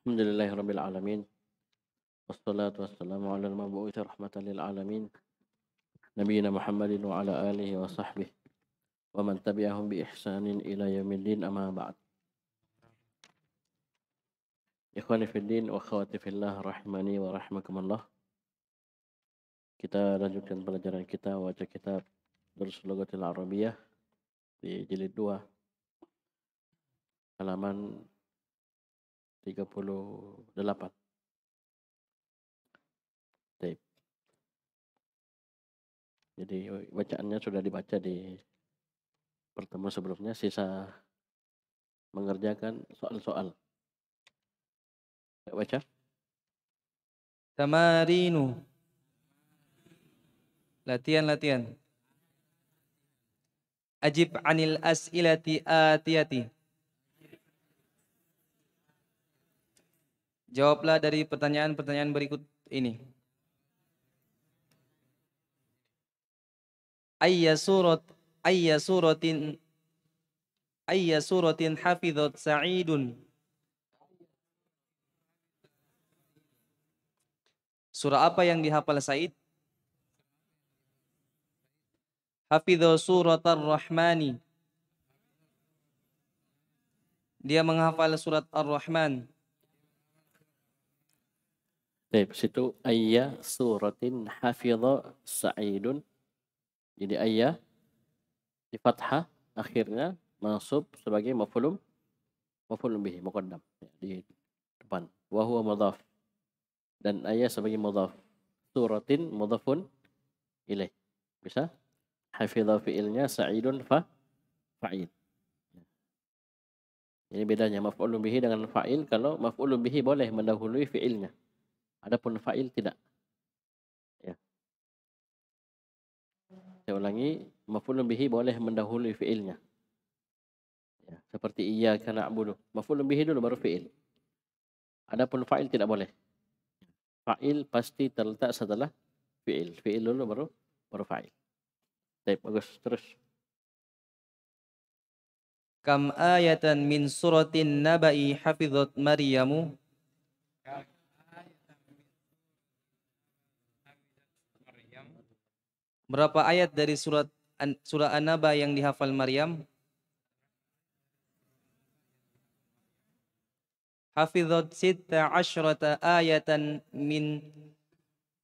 Alhamdulillahirabbil alamin. Wassalatu wassalamu ala al-mab'uuts rahmatan lil alamin. Nabiyina Muhammadin wa ala alihi wa sahbihi wa man tabi'ahum bi ihsanin ila yaumil amma ba'd. Ikhwani fid din wa akhwati fillah rahimani wa rahimakumullah. Kita lanjutkan pelajaran kita wajah kitab Darus Lugatil Arabiyah di jilid 2 halaman 38. Taip. Jadi bacaannya sudah dibaca di pertemuan sebelumnya sisa mengerjakan soal-soal. Baca. Tamarinu. Latihan-latihan. Ajib anil as'ilati atiyati. Jawablah dari pertanyaan-pertanyaan berikut ini. Ayya surat ayya suratin ayya suratin hafizat Sa'idun Surah apa yang dihafal Said? Hafidho surat ar-Rahmani. Dia menghafal surat Ar-Rahman. Baik, situ ayya suratin hafidha sa'idun. Jadi ayya di fathah akhirnya masuk sebagai mafulum mafulum bihi muqaddam ya, di depan wa huwa mudhaf dan ayya sebagai mudhaf suratin mudhafun ilaih bisa hafidha fi'ilnya sa'idun fa fa'il ini ya. bedanya maf'ulun bihi dengan fa'il kalau maf'ulun bihi boleh mendahului fi'ilnya Adapun fa'il tidak. Ya. Saya ulangi, maf'ulun bihi boleh mendahului fi'ilnya. Ya, seperti iya karena abudu. Maf'ulun bihi dulu baru fi'il. Adapun fa'il tidak boleh. Fa'il pasti terletak setelah fi'il. Fi'il dulu baru baru fa'il. Baik, bagus. Terus. Kam ayatan min suratin naba'i hafizat Maryamu Berapa ayat dari surat surah An-Naba yang dihafal Maryam? Hafizat sitta asyrata ayatan min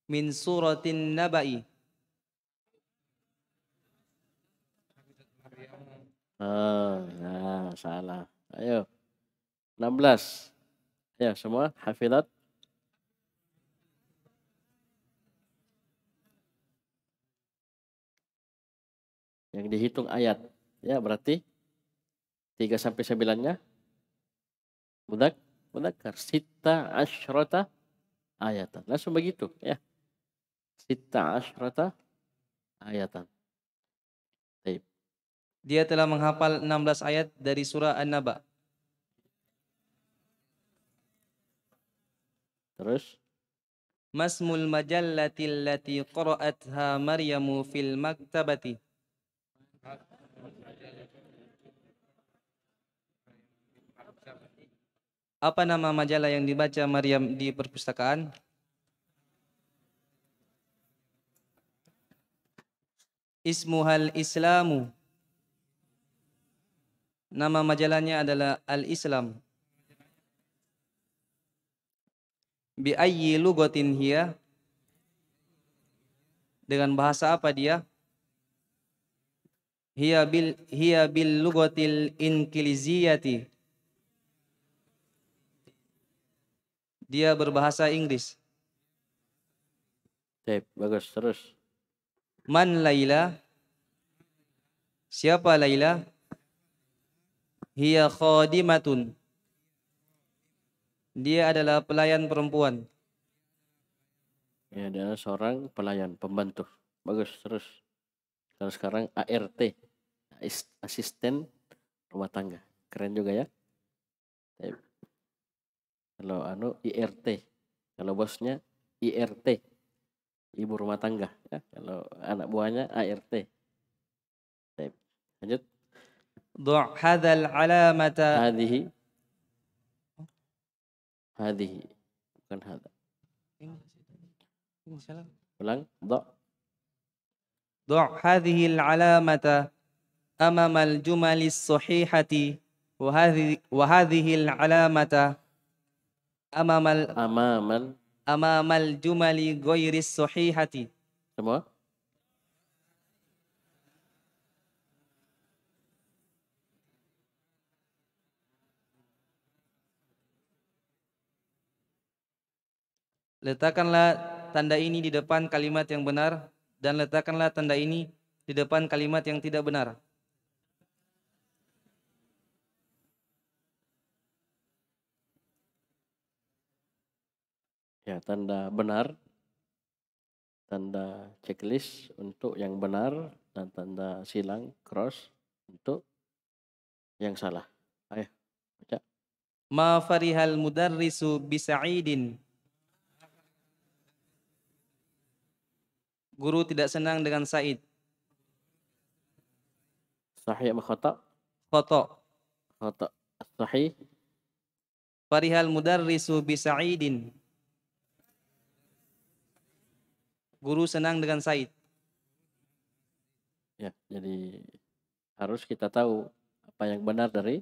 min suratin naba'i. Oh, nah, salah. Ayo. 16. Ya, semua hafizat yang dihitung ayat ya berarti 3 sampai 9-nya mudak mudakar sita asyrata ayatan langsung begitu ya sita ashrota ayatan Taip. dia telah menghafal 16 ayat dari surah An-Naba terus Masmul majallati allati qara'atha Maryamu fil maktabati Apa nama majalah yang dibaca Maryam di perpustakaan? Ismuhal Islamu. Nama majalahnya adalah Al-Islam. Bi ayyi lugatin hiya? Dengan bahasa apa dia? Hiya bil hiya bil lugatil inkiliziyati dia berbahasa Inggris. Baik, bagus. Terus. Man Laila? Siapa Laila? Hiya khadimatun. Dia adalah pelayan perempuan. Ya, dia adalah seorang pelayan, pembantu. Bagus, terus. Kalau sekarang ART, asisten rumah tangga. Keren juga ya. Baik. Kalau anu IRT. Kalau bosnya IRT. Ibu rumah tangga. Ya. Kalau anak buahnya ART. Baik. Lanjut. ضع hadzal alamata. Hadhihi. Hadhihi. Bukan hadha. Ulang. ضع ضع هذه العلامة أمام الجمل الصحيحة وهذه, وهذه العلامة Amamal amamal amamal jumali ghairis sahihati. Semua? Letakkanlah tanda ini di depan kalimat yang benar dan letakkanlah tanda ini di depan kalimat yang tidak benar. ya tanda benar tanda checklist untuk yang benar dan tanda silang cross untuk yang salah. Ayo baca. Ma farihal mudarrisu bisaidin. Guru tidak senang dengan Said. Sahih apa khata? Khata. Khata. Sahih. Farihal mudarrisu bisaidin. guru senang dengan Said? Ya, jadi harus kita tahu apa yang benar dari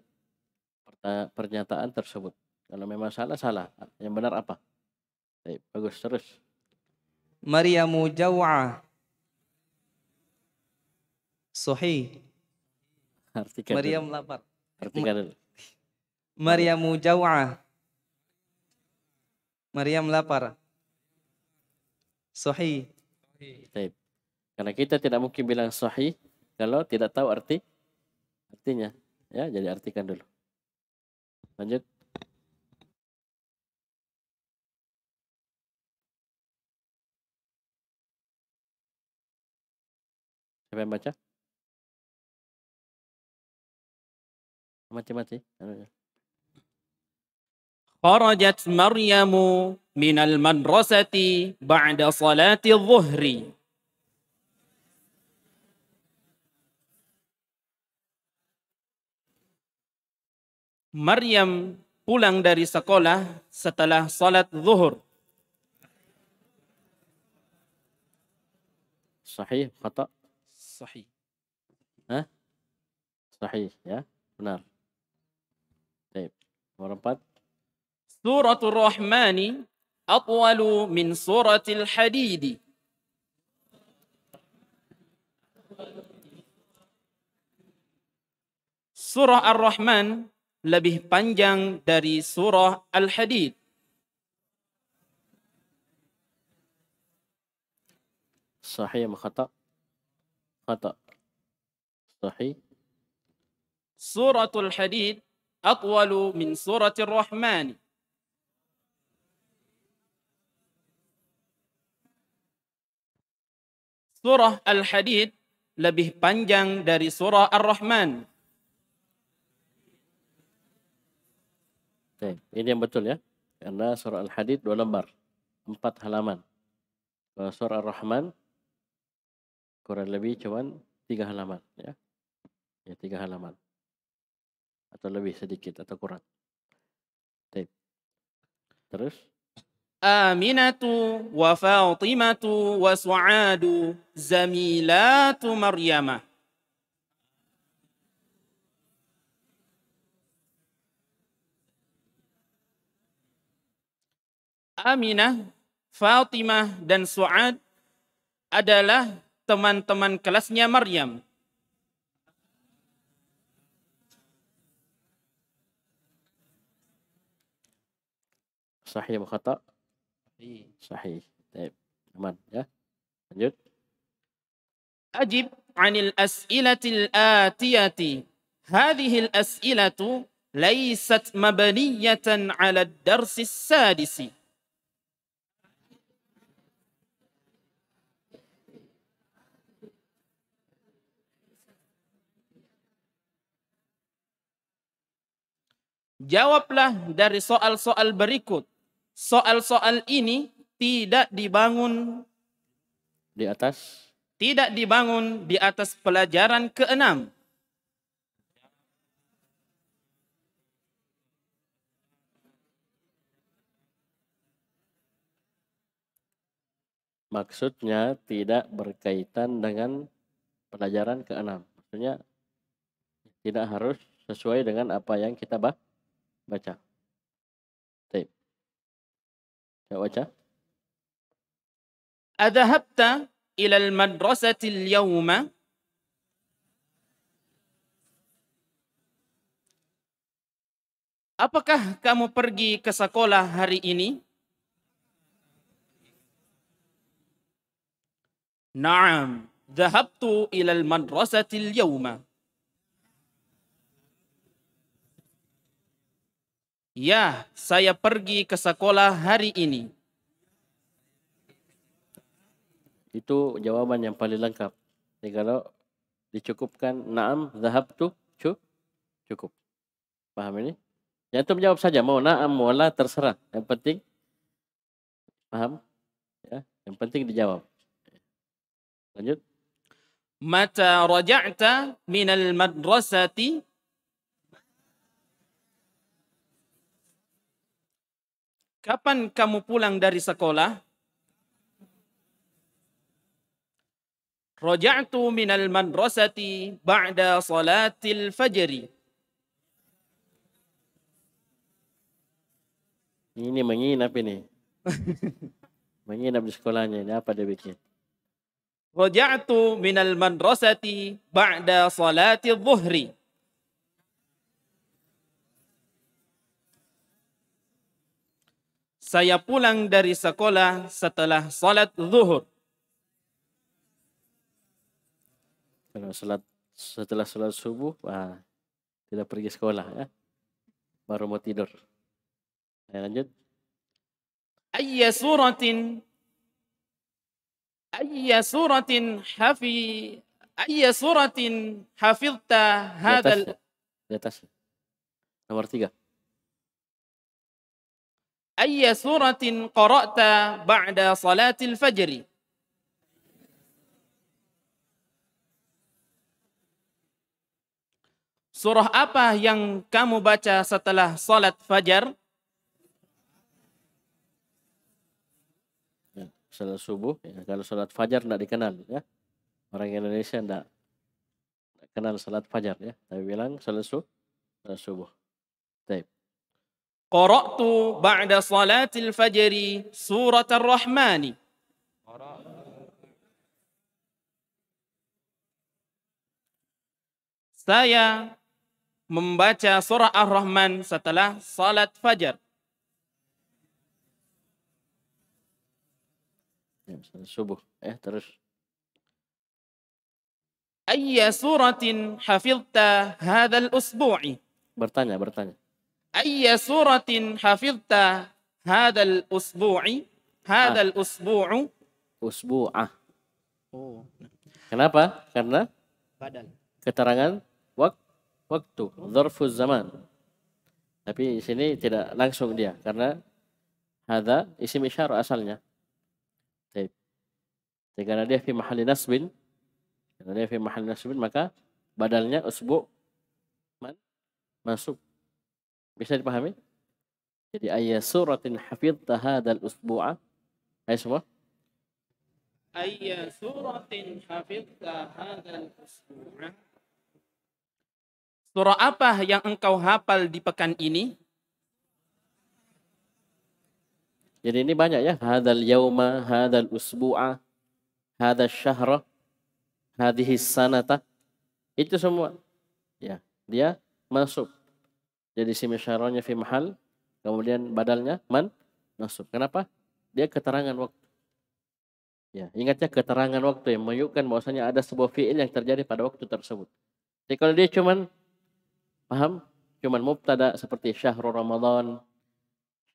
pernyataan tersebut. Kalau memang salah, salah. Yang benar apa? Baik, bagus terus. Maryamu Jawa. Sohi. Artikan Maryam Maria lapar. Artikan dulu. Maryamu Jawa. Maryam lapar. Sahih. Baik. Karena kita tidak mungkin bilang sahih kalau tidak tahu arti artinya. Ya, jadi artikan dulu. Lanjut. Siapa yang baca? Mati-mati. Kharajat Maryamu minal madrasati ba'da salati zuhri. Maryam pulang dari sekolah setelah salat zuhur. Sahih, kata? Sahih. Hah? Sahih, ya. Benar. Baik. Nomor empat. Suratul Rahmani أطول من صورة الحديد Surah Ar-Rahman lebih panjang dari surah Al-Hadid. Sahih atau khata? Khata. Sahih. Suratul Hadid atwalu min suratir Rahman. surah Al-Hadid lebih panjang dari surah Ar-Rahman. ini yang betul ya. Karena surah Al-Hadid dua lembar, empat halaman. surah Ar-Rahman kurang lebih cuman tiga halaman ya. Ya tiga halaman atau lebih sedikit atau kurang. Terus? Aminatu wa Fatimatu wa Su'adu zamilatu Maryamah. Aminah, Fatimah dan Su'ad adalah teman-teman kelasnya Maryam. Sahih atau Iya. sahih Taip. aman ya lanjut ajib anil as'ilatil atiyati hadhihi al-as'ilatu laysat mabniyatan 'ala ad-dars as sadis Jawablah dari soal-soal berikut soal-soal ini tidak dibangun di atas tidak dibangun di atas pelajaran keenam maksudnya tidak berkaitan dengan pelajaran keenam. Maksudnya tidak harus sesuai dengan apa yang kita baca. Baca. Adhahabta ila al-madrasati al-yawma? Apakah kamu pergi ke sekolah hari ini? Naam, dhahabtu ila al-madrasati al-yawma. Ya, saya pergi ke sekolah hari ini. Itu jawaban yang paling lengkap. Jadi ya, kalau dicukupkan naam zahab tu cu, cukup. Paham ini? Yang itu jawab saja mau naam wala terserah. Yang penting paham? Ya, yang penting dijawab. Lanjut. Mata raja'ta minal madrasati Kapan kamu pulang dari sekolah? Raja'tu minal madrasati ba'da salatil fajri. Ini menginap ini. menginap di sekolahnya ini apa dia bikin? Raja'tu minal madrasati ba'da salatil zuhri. Saya pulang dari sekolah setelah salat zuhur. Kalau salat setelah salat subuh, wah, tidak pergi sekolah ya. Baru mau tidur. Saya lanjut. Ayya suratin ayya suratin hafi ayya suratin hafizta hadal ya? di atas nomor tiga ayya suratin qara'ta ba'da salatil fajri Surah apa yang kamu baca setelah salat fajar? Ya, salat subuh, ya. kalau salat fajar tidak dikenal ya. Orang Indonesia tidak kenal salat fajar ya. Tapi bilang salat subuh, salat subuh. Taip. Saya membaca surah Ar-Rahman setelah salat fajar. Ya, subuh, eh terus. Ayya suratin hafizta hadal usbu'i? Bertanya, bertanya ayya suratin hafidta hadal usbu'i hadal ah. usbu'u usbu'ah oh. kenapa karena badal keterangan wak waktu zarfuz zaman tapi di sini tidak langsung dia karena hadza isim isyarah asalnya Taip. Jadi karena dia fi mahali nasbin karena dia fi mahali nasbin maka badalnya usbu man masuk bisa dipahami? Jadi ayat suratin hafidta hadal usbu'a. Ayat semua. Ayat suratin hafidta usbu'a. Surah apa yang engkau hafal di pekan ini? Jadi ini banyak ya. Hadal yauma, hadal usbu'a, hadal syahra, hadihis sanata. Itu semua. Ya, dia masuk jadi si misyaronya fi mahal, kemudian badalnya man nasub. Kenapa? Dia keterangan waktu. Ya, ingatnya keterangan waktu yang menunjukkan bahwasanya ada sebuah fiil yang terjadi pada waktu tersebut. Jadi kalau dia cuman paham cuman mubtada seperti syahrul ramadan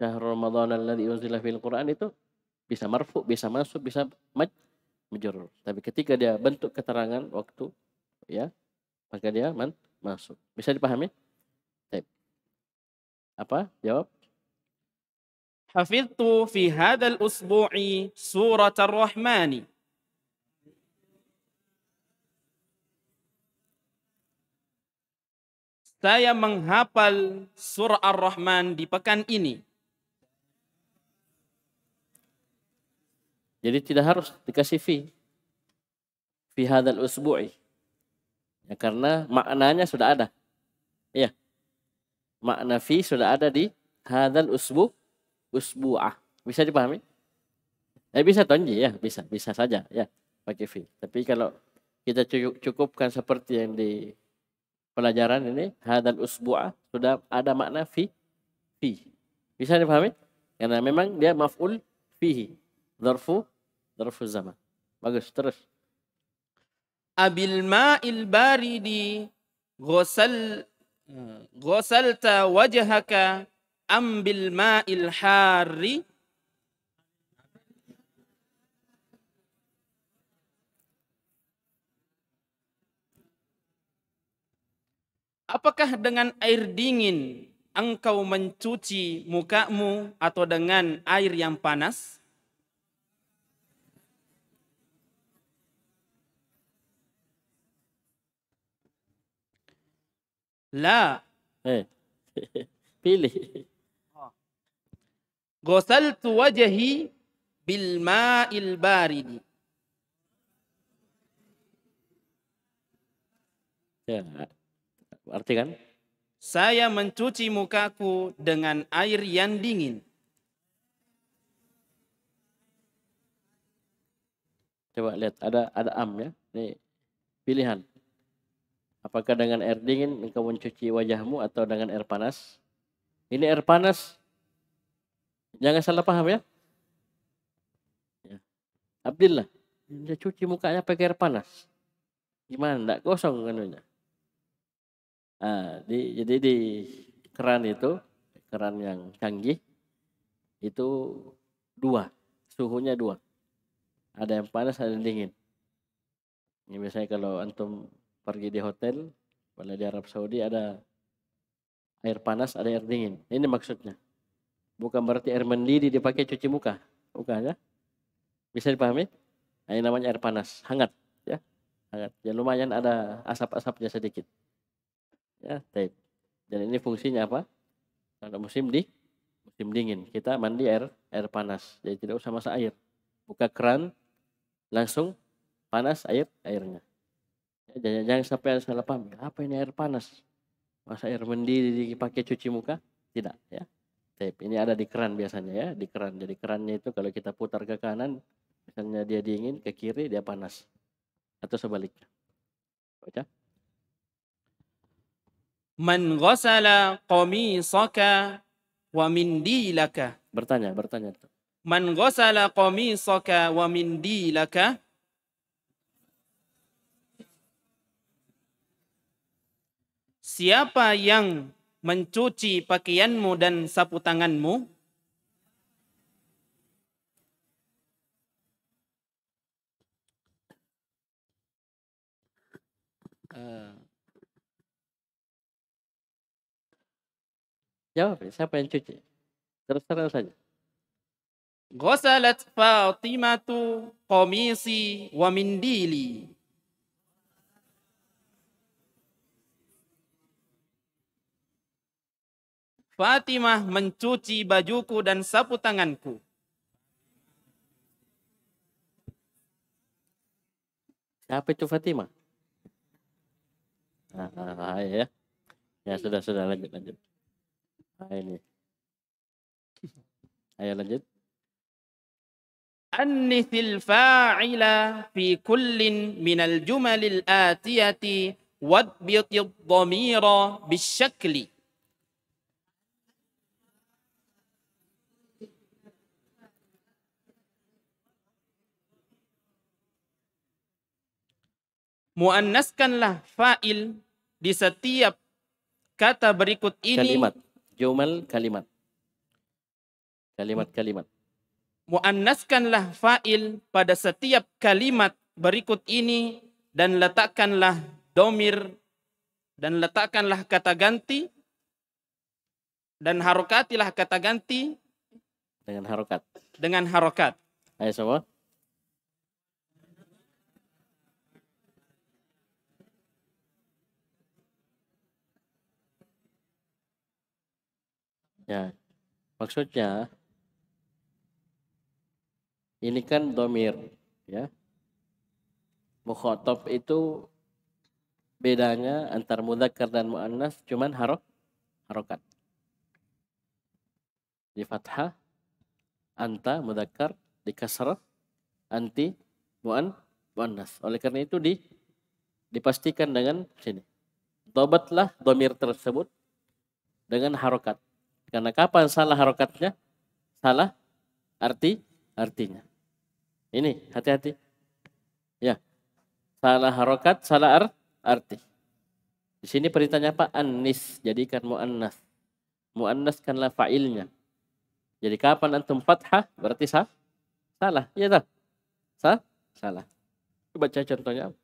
syahrul ramadan alladzi unzila fil quran itu bisa marfu bisa masuk bisa maj majrur tapi ketika dia bentuk keterangan waktu ya maka dia man masuk bisa dipahami apa? Jawab. hafidtu fi hadal usbu'i surat ar-Rahmani. Saya menghafal surah Ar-Rahman di pekan ini. Jadi tidak harus dikasih fi. Fi hadal usbu'i. Ya, karena maknanya sudah ada makna fi sudah ada di hadal usbu usbu'ah. Bisa dipahami? Eh bisa tonji ya, bisa, bisa saja ya pakai fi. Tapi kalau kita cukupkan seperti yang di pelajaran ini hadal usbu'ah sudah ada makna fi fi. Bisa dipahami? Karena memang dia maf'ul fihi. Zarfu zarfu zaman. Bagus, terus. Abil ma'il baridi ghusal Ghusalta wajhaka ambil ma'il harri Apakah dengan air dingin engkau mencuci mukamu atau dengan air yang panas? La. Eh. Pilih. tu wajhi bil ma'il baridi. Ya. Arti kan? Saya mencuci mukaku dengan air yang dingin. Coba lihat ada ada am ya. Ini pilihan. Apakah dengan air dingin engkau mencuci wajahmu atau dengan air panas? Ini air panas. Jangan salah paham ya. ya. Abdillah, hmm. dia cuci mukanya pakai air panas. Gimana? Tidak kosong kanunya. Nah, di, jadi di keran itu, keran yang canggih, itu dua, suhunya dua. Ada yang panas, ada yang dingin. Ini ya, biasanya kalau antum pergi di hotel pada di Arab Saudi ada air panas ada air dingin ini maksudnya bukan berarti air mendidih dipakai cuci muka bukan ya bisa dipahami nah, ini namanya air panas hangat ya hangat ya lumayan ada asap-asapnya sedikit ya baik dan ini fungsinya apa kalau musim di musim dingin kita mandi air air panas jadi tidak usah masak air buka keran langsung panas air airnya Jangan, jangan sampai ada salah paham. Apa ini air panas? Masa air mendidih dipakai cuci muka? Tidak ya. tapi Ini ada di keran biasanya ya, di keran. Jadi kerannya itu kalau kita putar ke kanan, misalnya dia dingin, ke kiri dia panas. Atau sebaliknya. Baca. Man ghasala qamisaka wa mindilaka. Bertanya, bertanya. Man ghasala qamisaka wa mindilaka Siapa yang mencuci pakaianmu dan sapu tanganmu? Eh. Jawab, siapa yang cuci? Terus terang saja. Gosalat Fatimatu komisi wa mindili. Fatimah mencuci bajuku dan sapu tanganku. Siapa itu Fatimah? Nah, nah, ya. Ya sudah sudah lanjut lanjut. Nah, ini. Ayo lanjut. Annisil fa'ila fi kullin minal jumalil atiyati wadbiqid dhamira bisyakli. muannaskanlah fa'il di setiap kata berikut ini. Kalimat. Jumal kalimat. Kalimat-kalimat. Muannaskanlah fa'il pada setiap kalimat berikut ini dan letakkanlah domir dan letakkanlah kata ganti dan harokatilah kata ganti dengan harokat. Dengan harokat. Ayo semua. Ya. Maksudnya ini kan domir ya. Mukhotob itu bedanya antar mudakar dan muannas cuman harok harokat. Di fathah anta mudakar di kasrah anti muan muannas. Oleh karena itu di dipastikan dengan sini. Dobatlah domir tersebut dengan harokat. Karena kapan salah harokatnya? Salah arti artinya. Ini hati-hati. Ya. Salah harokat, salah ar, arti. Di sini perintahnya apa? Anis. Jadikan mu'annas. Mu'annaskanlah fa'ilnya. Jadi kapan antum fathah berarti sah? Salah. Iya tak? Sah? Salah. Baca contohnya apa?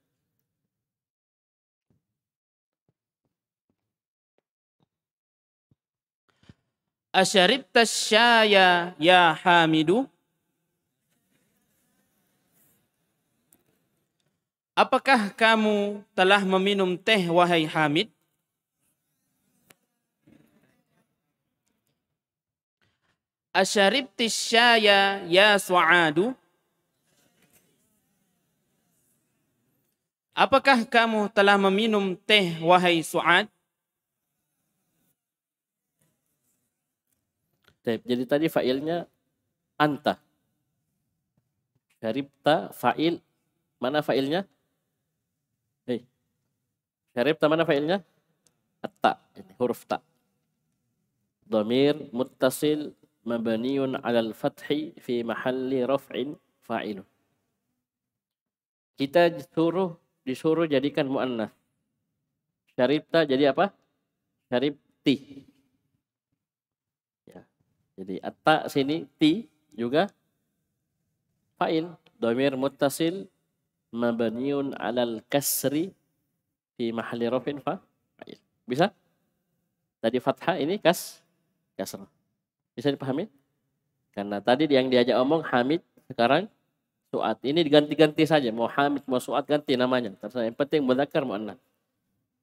Asyaribta syaya ya hamidu. Apakah kamu telah meminum teh wahai Hamid? Asyaribti syaya ya su'adu. Apakah kamu telah meminum teh wahai Su'ad? Jadi tadi fa'ilnya anta. Syaribta fa'il. Mana fa'ilnya? Hei. Syaribta mana fa'ilnya? Atta. Huruf ta. Domir muttasil mabniun alal fathi fi mahalli raf'in fa'ilu. Kita disuruh disuruh jadikan mu'annas. Syaribta jadi apa? Syaribti. Jadi atta sini ti juga fa'il domir muttasil mabniun alal kasri fi mahalli rafin fa'il. Bisa? Tadi fathah ini kas kasrah. Bisa dipahami? Karena tadi yang diajak omong Hamid sekarang Suat. Ini diganti-ganti saja. Mau Hamid, mau Suat ganti namanya. Terserah. Yang penting mudakar mu'annas.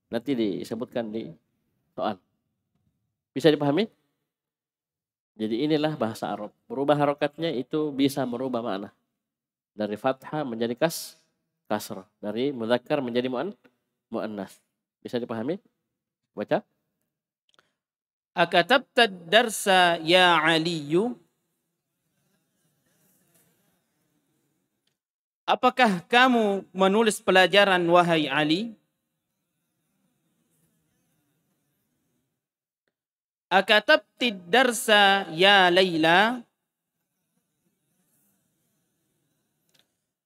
Nanti disebutkan di soal. Bisa dipahami? Jadi inilah bahasa Arab. Berubah harokatnya itu bisa merubah makna. Dari fathah menjadi kas, kasrah. Dari muzakkar menjadi mu'an, mu'annas. Bisa dipahami? Baca. Akatabta darsa ya Aliyu. Apakah kamu menulis pelajaran wahai Ali? akatabtid darsa ya Laila?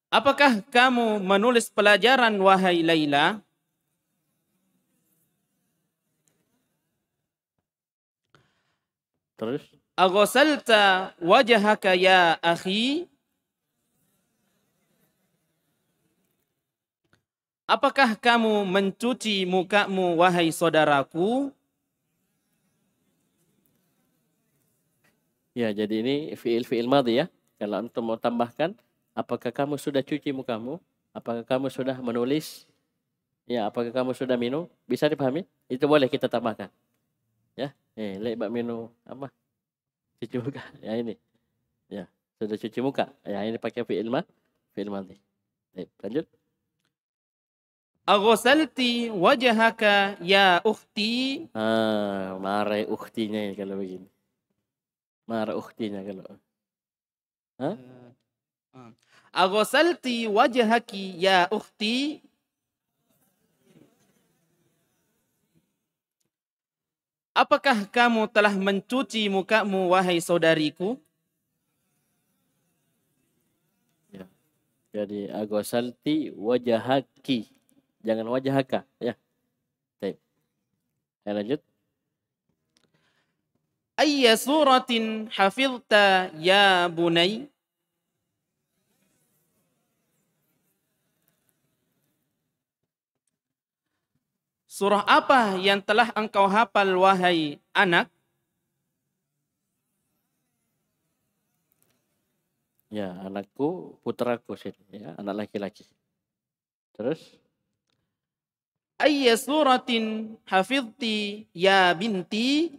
Apakah kamu menulis pelajaran wahai Laila? Terus? Agosalta wajahaka ya akhi? Apakah kamu mencuci mukamu wahai saudaraku? Ya, jadi ini fiil fiil madhi ya. Kalau untuk mau tambahkan, apakah kamu sudah cuci mukamu? Apakah kamu sudah menulis? Ya, apakah kamu sudah minum? Bisa dipahami? Itu boleh kita tambahkan. Ya, eh, lebak minum apa? Cuci muka. Ya ini. Ya, sudah cuci muka. Ya, ini pakai fiil ma, fiil madhi. Baik, lanjut. Aghusalti wajhaka ya ukhti. Ah, mare ukhtinya kalau begini. Mar uktinya kalau. Hah? Eh, hmm. Agosalti wajahaki ya ukhti. Apakah kamu telah mencuci mukamu wahai saudariku? Ya. Jadi agosalti wajahaki. Jangan wajahaka. Ya. Baik. Saya lanjut. Ayya suratin hafizta ya bunai? Surah apa yang telah engkau hafal wahai anak? Ya, anakku, putraku sini ya, anak laki-laki. Terus Ayya suratin hafizti ya binti?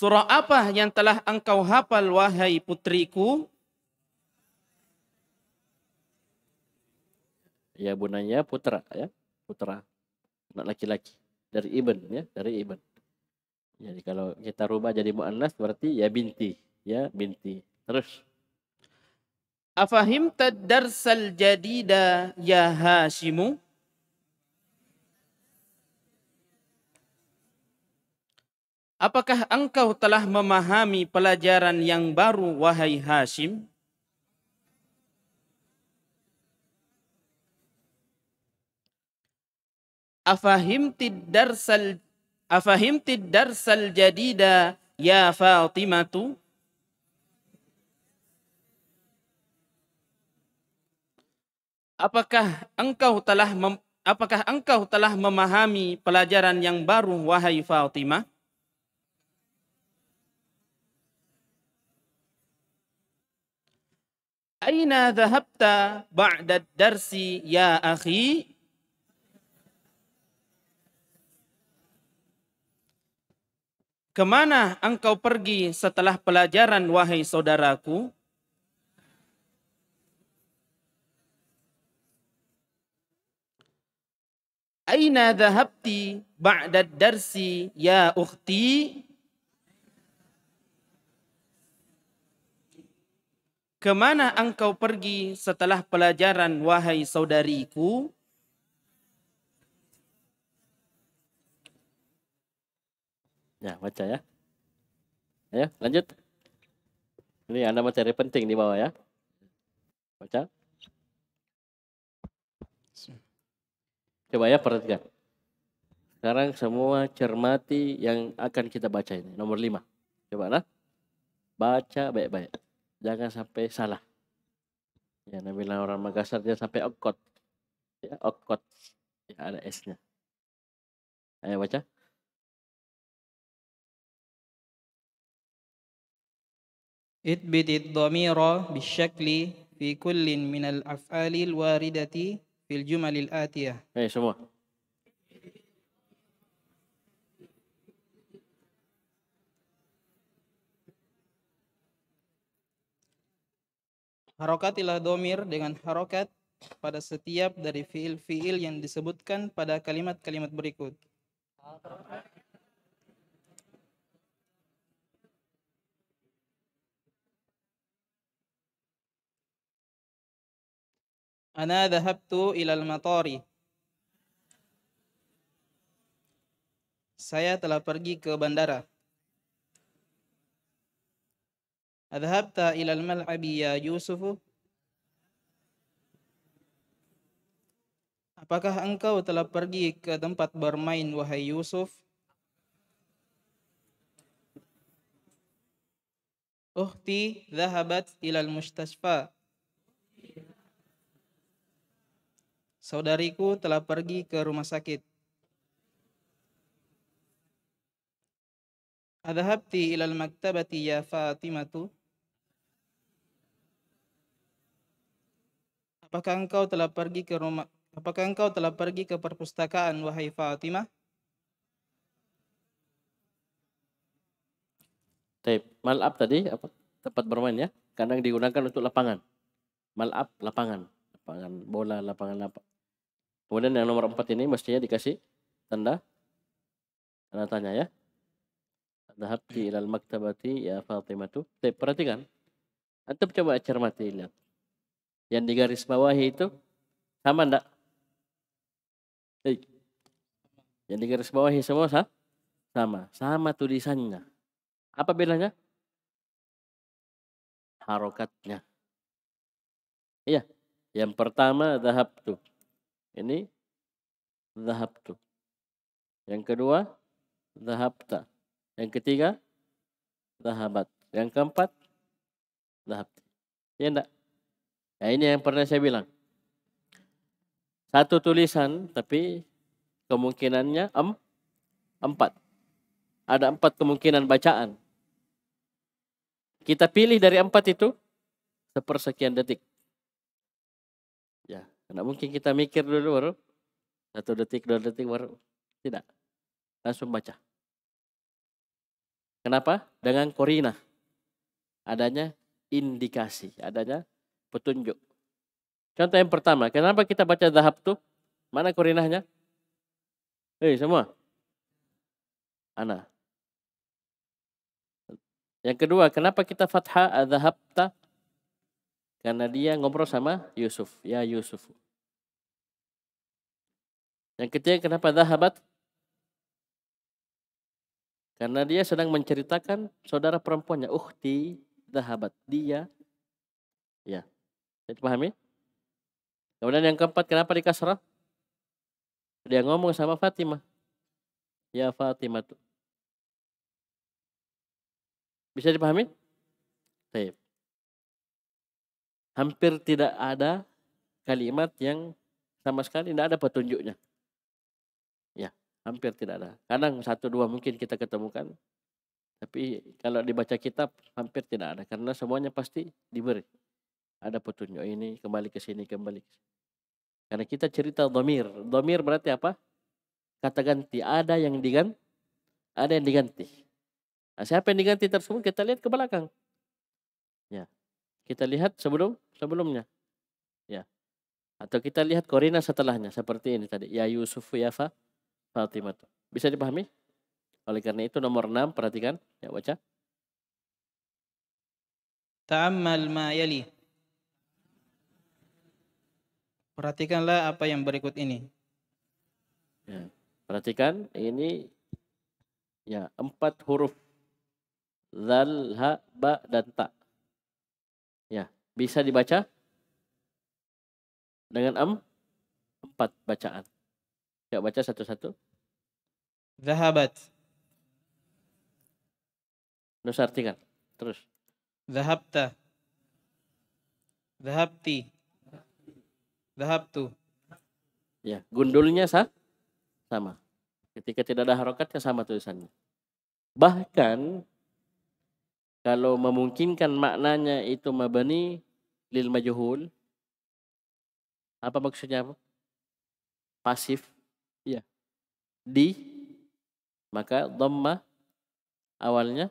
Surah apa yang telah engkau hafal wahai putriku? Ya bunanya putra ya, putra anak laki-laki dari ibn ya, dari ibn. Jadi kalau kita rubah jadi muannas berarti ya binti, ya binti. Terus Afahim tadarsal jadida ya Hashimu? Apakah engkau telah memahami pelajaran yang baru, wahai Hashim? Afahim darsal afahim darsal jadida ya Fatimatu? Apakah engkau telah mem, apakah engkau telah memahami pelajaran yang baru wahai Fatimah? Aina zahabta ba'da darsi ya akhi? Kemana engkau pergi setelah pelajaran wahai saudaraku? Aina zahabti ba'da darsi ya ukhti? Kemana engkau pergi setelah pelajaran, wahai saudariku? Ya, baca ya. Ayo, lanjut. Ini ada materi penting di bawah ya. Baca. Coba ya perhatikan. Sekarang semua cermati yang akan kita baca ini. Nomor lima. Coba lah. Baca baik-baik jangan sampai salah ya nabi namanya orang Makassar jangan sampai okot ya okot ya ada S nya ayo baca It itbitid domiro bisyakli fi kullin minal af'alil waridati fil jumalil atiyah eh semua Harokatilah domir dengan harokat pada setiap dari fiil-fiil yang disebutkan pada kalimat-kalimat berikut. Ana dhahabtu ilal matari. Saya telah pergi ke bandara. Adhabta ilal mal'abi Yusufu. Apakah engkau telah pergi ke tempat bermain wahai Yusuf? ti zahabat ilal mustashfa. Saudariku telah pergi ke rumah sakit. Adhabti ilal maktabati ya Fatimatu. apakah engkau telah pergi ke rumah apakah engkau telah pergi ke perpustakaan wahai Fatimah? Taip, Malap tadi apa? Tempat bermain ya. Kadang digunakan untuk lapangan. Malap lapangan. Lapangan bola, lapangan apa. Kemudian yang nomor empat ini mestinya dikasih tanda tanda tanya ya. Dahabti ilal maktabati ya Fatimatu. Taib, perhatikan. Antum coba cermati lihat yang digaris bawahi itu sama ndak? Hey. Yang digaris bawahi semua sah? sama, sama tulisannya. Apa bedanya? Harokatnya. Iya, yang pertama zahab tuh. Ini zahab tuh. Yang kedua ta. Yang ketiga zahabat. Yang keempat zahabti. Ya ndak? Ya, ini yang pernah saya bilang. Satu tulisan, tapi kemungkinannya em, empat. Ada empat kemungkinan bacaan. Kita pilih dari empat itu sepersekian detik. Ya, tidak mungkin kita mikir dulu baru satu detik, dua detik baru tidak langsung baca. Kenapa? Dengan korina adanya indikasi, adanya petunjuk. Contoh yang pertama, kenapa kita baca dahab tuh? Mana korinahnya? Hei semua. Ana. Yang kedua, kenapa kita fathah ta? Karena dia ngobrol sama Yusuf. Ya Yusuf. Yang ketiga, kenapa dahabat? Karena dia sedang menceritakan saudara perempuannya, uhti dahabat Dia. Ya, itu pahami Kemudian yang keempat, kenapa dikasrah kasrah? Dia ngomong sama Fatimah. Ya Fatimah tuh. Bisa dipahami? Baik. Hampir tidak ada kalimat yang sama sekali tidak ada petunjuknya. Ya, hampir tidak ada. Kadang satu dua mungkin kita ketemukan. Tapi kalau dibaca kitab hampir tidak ada karena semuanya pasti diberi ada petunjuk ini kembali ke sini kembali ke sini. Karena kita cerita domir, domir berarti apa? Kata ganti ada yang diganti, ada yang diganti. Nah, siapa yang diganti tersebut kita lihat ke belakang. Ya, kita lihat sebelum sebelumnya. Ya, atau kita lihat korina setelahnya seperti ini tadi. Ya Yusuf ya Fa, Fatimah. Bisa dipahami? Oleh karena itu nomor enam perhatikan ya baca. Ta'ammal ma yali. Perhatikanlah apa yang berikut ini. Ya, perhatikan ini ya empat huruf zal, ha, ba dan ta. Ya, bisa dibaca dengan em empat bacaan. Ya baca satu-satu. Zahabat. Nusartikan. Terus. Zahabta. Zahabti tu, Ya, gundulnya sah? sama. Ketika tidak ada harokatnya sama tulisannya. Bahkan kalau memungkinkan maknanya itu mabani lil majhul apa maksudnya apa? pasif ya di maka dhamma awalnya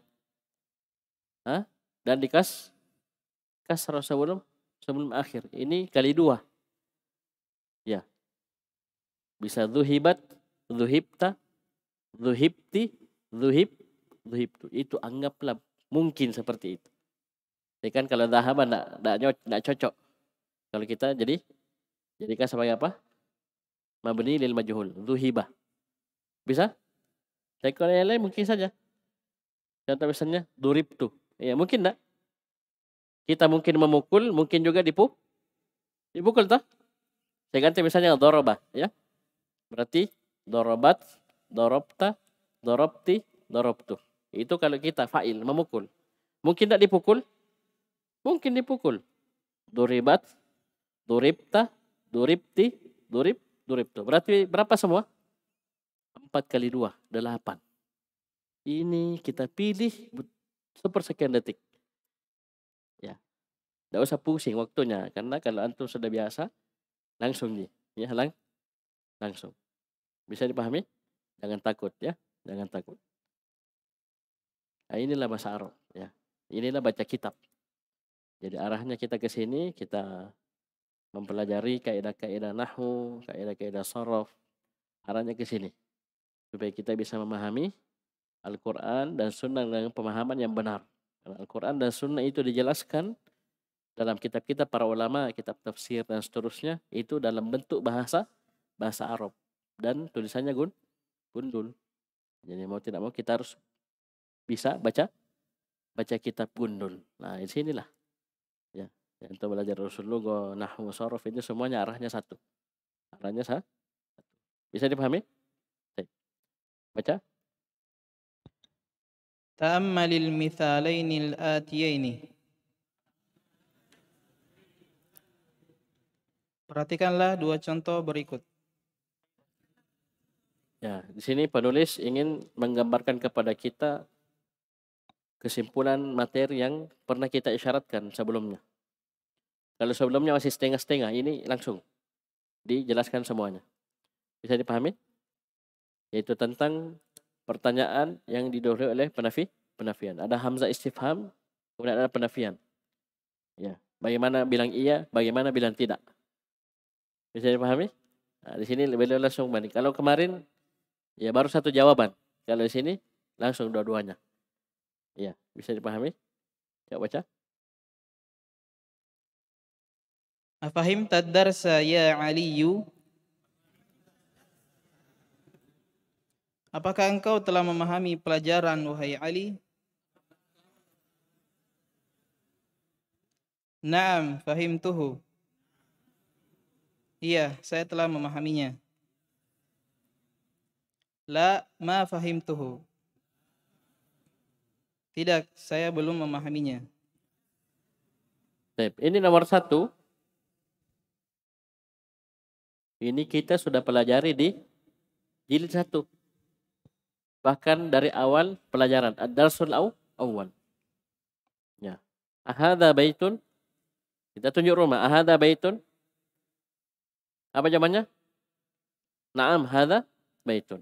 ha? Ah, dan dikas kas sebelum sebelum akhir ini kali dua Ya. Bisa zuhibat, zuhibta, zuhibti, zuhib, zuhibtu. Itu anggaplah mungkin seperti itu. Jadi ya kan kalau zahaba tidak cocok. Kalau kita jadi jadikan sebagai apa? Mabni lil majhul, zuhibah. Bisa? Tapi kalau yang lain mungkin saja. Contoh misalnya duribtu. Ya mungkin enggak. Kita mungkin memukul, mungkin juga dipuk. Dipukul tak? Saya ganti misalnya doroba ya. Berarti dorobat, dorobta, dorobti, dorobtu. Itu kalau kita fa'il memukul. Mungkin tidak dipukul? Mungkin dipukul. doribat, duribta, duribti, durib, duribtu. Berarti berapa semua? empat kali dua delapan Ini kita pilih sepersekian detik. Ya. Tidak usah pusing waktunya. Karena kalau antum sudah biasa, langsung Ji. Ya, lang langsung. Bisa dipahami? Jangan takut ya, jangan takut. Nah, inilah bahasa Arab ya. Inilah baca kitab. Jadi arahnya kita ke sini, kita mempelajari kaidah-kaidah nahwu, kaidah-kaidah sorof, arahnya ke sini. Supaya kita bisa memahami Al-Quran dan Sunnah dengan pemahaman yang benar. Al-Quran dan Sunnah itu dijelaskan dalam kitab-kitab para ulama, kitab tafsir dan seterusnya itu dalam bentuk bahasa bahasa Arab dan tulisannya gun gundul. Jadi mau tidak mau kita harus bisa baca baca kitab gundul. Nah, di sinilah ya yang itu belajar rasulullah nahwu, sharaf ini semuanya arahnya satu. Arahnya satu. Bisa dipahami? Baca. Ta'ammalil mithalainil atiyaini Perhatikanlah dua contoh berikut. Ya, di sini penulis ingin menggambarkan kepada kita kesimpulan materi yang pernah kita isyaratkan sebelumnya. Kalau sebelumnya masih setengah-setengah, ini langsung dijelaskan semuanya. Bisa dipahami? Yaitu tentang pertanyaan yang didorong oleh penafi penafian. Ada hamzah istifham, kemudian ada penafian. Ya, bagaimana bilang iya, bagaimana bilang tidak. Bisa dipahami? Nah, di sini beliau langsung banding. Kalau kemarin ya baru satu jawaban. Kalau di sini langsung dua-duanya. Iya, bisa dipahami? Coba baca. Afahim tadar saya Aliyu? Apakah engkau telah memahami pelajaran wahai Ali? Naam, tuhu. Iya, saya telah memahaminya. La ma fahimtuhu. Tidak, saya belum memahaminya. Ini nomor satu. Ini kita sudah pelajari di jilid satu. Bahkan dari awal pelajaran. Ad-darsul awal. Ya. Ahada baitun. Kita tunjuk rumah. Ahada baitun. Apa jawabannya? Naam hadha baitun.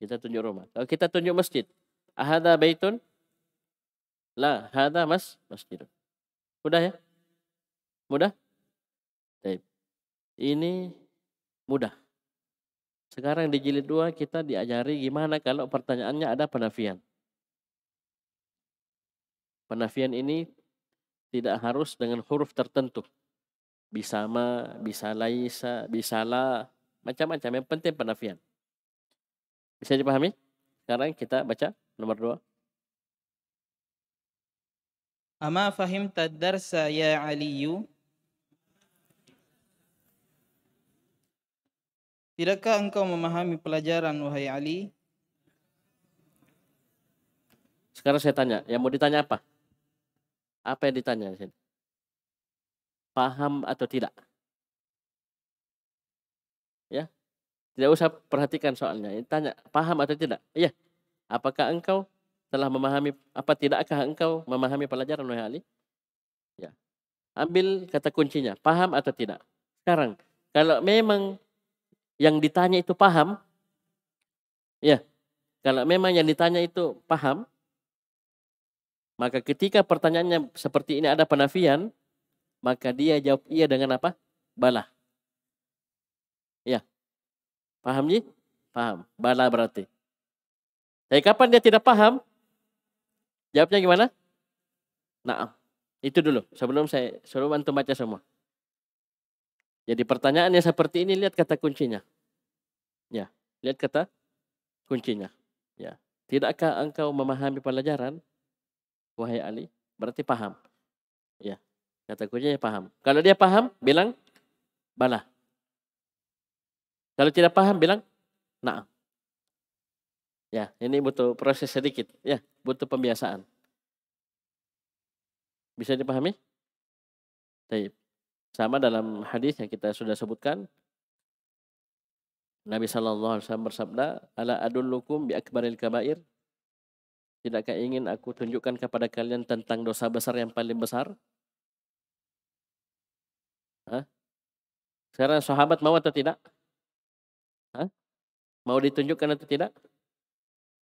Kita tunjuk rumah. Kalau kita tunjuk masjid, hadza baitun? La, hadha mas masjid. Mudah ya? Mudah? Baik. Ini mudah. Sekarang di jilid dua kita diajari gimana kalau pertanyaannya ada penafian. Penafian ini tidak harus dengan huruf tertentu bisa ma, bisa laisa, bisa la, macam-macam. Yang penting penafian. Bisa dipahami? Sekarang kita baca nomor dua. Ama fahim tadarsa ya Aliyu? Tidakkah engkau memahami pelajaran wahai Ali? Sekarang saya tanya, yang mau ditanya apa? Apa yang ditanya di sini? paham atau tidak. Ya, tidak usah perhatikan soalnya. Tanya, paham atau tidak? Ya. Apakah engkau telah memahami, apa tidakkah engkau memahami pelajaran oleh Ali? Ya. Ambil kata kuncinya, paham atau tidak. Sekarang, kalau memang yang ditanya itu paham, ya, kalau memang yang ditanya itu paham, maka ketika pertanyaannya seperti ini ada penafian, maka dia jawab iya dengan apa? Bala. Ya. Paham Ji? Paham. Bala berarti. Tapi kapan dia tidak paham? Jawabnya gimana? Naam. Itu dulu sebelum saya sebelum antum baca semua. Jadi pertanyaannya seperti ini lihat kata kuncinya. Ya, lihat kata kuncinya. Ya. Tidakkah engkau memahami pelajaran wahai Ali? Berarti paham. Ya. Kata kuncinya paham. Kalau dia paham, bilang bala. Kalau tidak paham, bilang na'am. Ya, ini butuh proses sedikit. Ya, butuh pembiasaan. Bisa dipahami? Taib. Sama dalam hadis yang kita sudah sebutkan. Nabi Shallallahu Alaihi Wasallam bersabda, "Ala adullukum bi akbaril kabair." Tidakkah ingin aku tunjukkan kepada kalian tentang dosa besar yang paling besar? Hah? Sekarang sahabat mau atau tidak? Hah? Mau ditunjukkan atau tidak?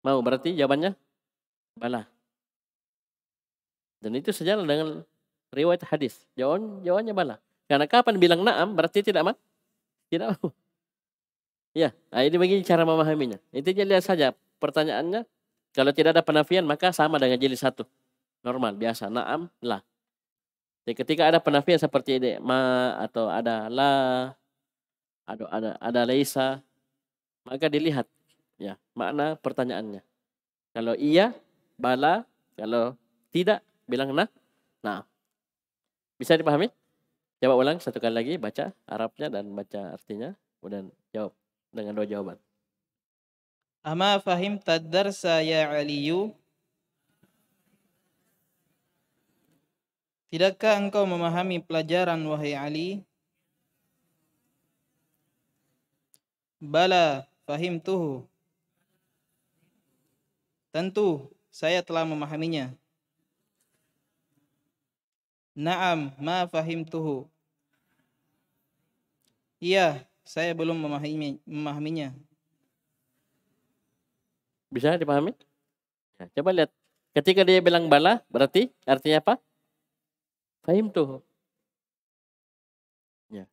Mau berarti jawabannya bala. Dan itu sejalan dengan riwayat hadis. Jawaban jawabannya bala. Karena kapan bilang naam berarti tidak mak? Tidak mau. Ya, nah ini begini cara memahaminya. Intinya lihat saja pertanyaannya. Kalau tidak ada penafian maka sama dengan jenis satu. Normal, biasa. Naam, lah. Jadi ketika ada penafian seperti ini, ma atau ada la, ada ada ada leisa, maka dilihat ya makna pertanyaannya. Kalau iya, bala. Kalau tidak, bilang nah. Nah, bisa dipahami? Coba ulang satu kali lagi, baca Arabnya dan baca artinya, kemudian jawab dengan dua jawaban. Ama fahim tadarsa ya Aliyu Tidakkah engkau memahami pelajaran wahai Ali? Bala fahim tuhu. Tentu saya telah memahaminya. Naam ma fahim tuhu. Iya, saya belum memahami, memahaminya. Bisa dipahami? Nah, coba lihat. Ketika dia bilang bala, berarti artinya apa? tuh, Ya.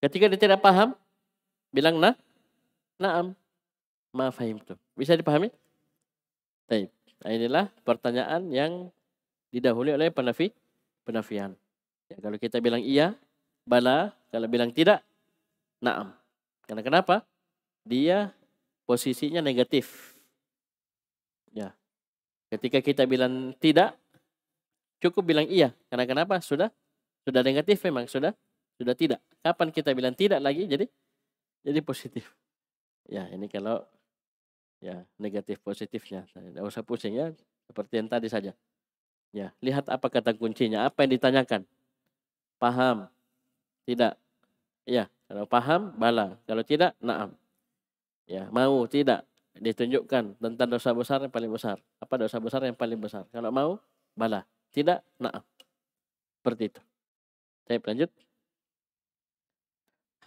Ketika dia tidak paham, bilang nah, naam, ma tuh. Bisa dipahami? Baik. Nah, inilah pertanyaan yang didahului oleh penafi penafian. Ya, kalau kita bilang iya, bala. Kalau bilang tidak, naam. Karena kenapa? Dia posisinya negatif. Ya. Ketika kita bilang tidak, Cukup bilang iya. Karena kenapa? Sudah sudah negatif memang sudah sudah tidak. Kapan kita bilang tidak lagi? Jadi jadi positif. Ya, ini kalau ya negatif positifnya. Tidak usah pusing ya, seperti yang tadi saja. Ya, lihat apa kata kuncinya, apa yang ditanyakan. Paham? Tidak. Ya, kalau paham bala, kalau tidak naam. Ya, mau tidak ditunjukkan tentang dosa besar yang paling besar. Apa dosa besar yang paling besar? Kalau mau bala. Tidak? naaf. Seperti itu. Saya lanjut.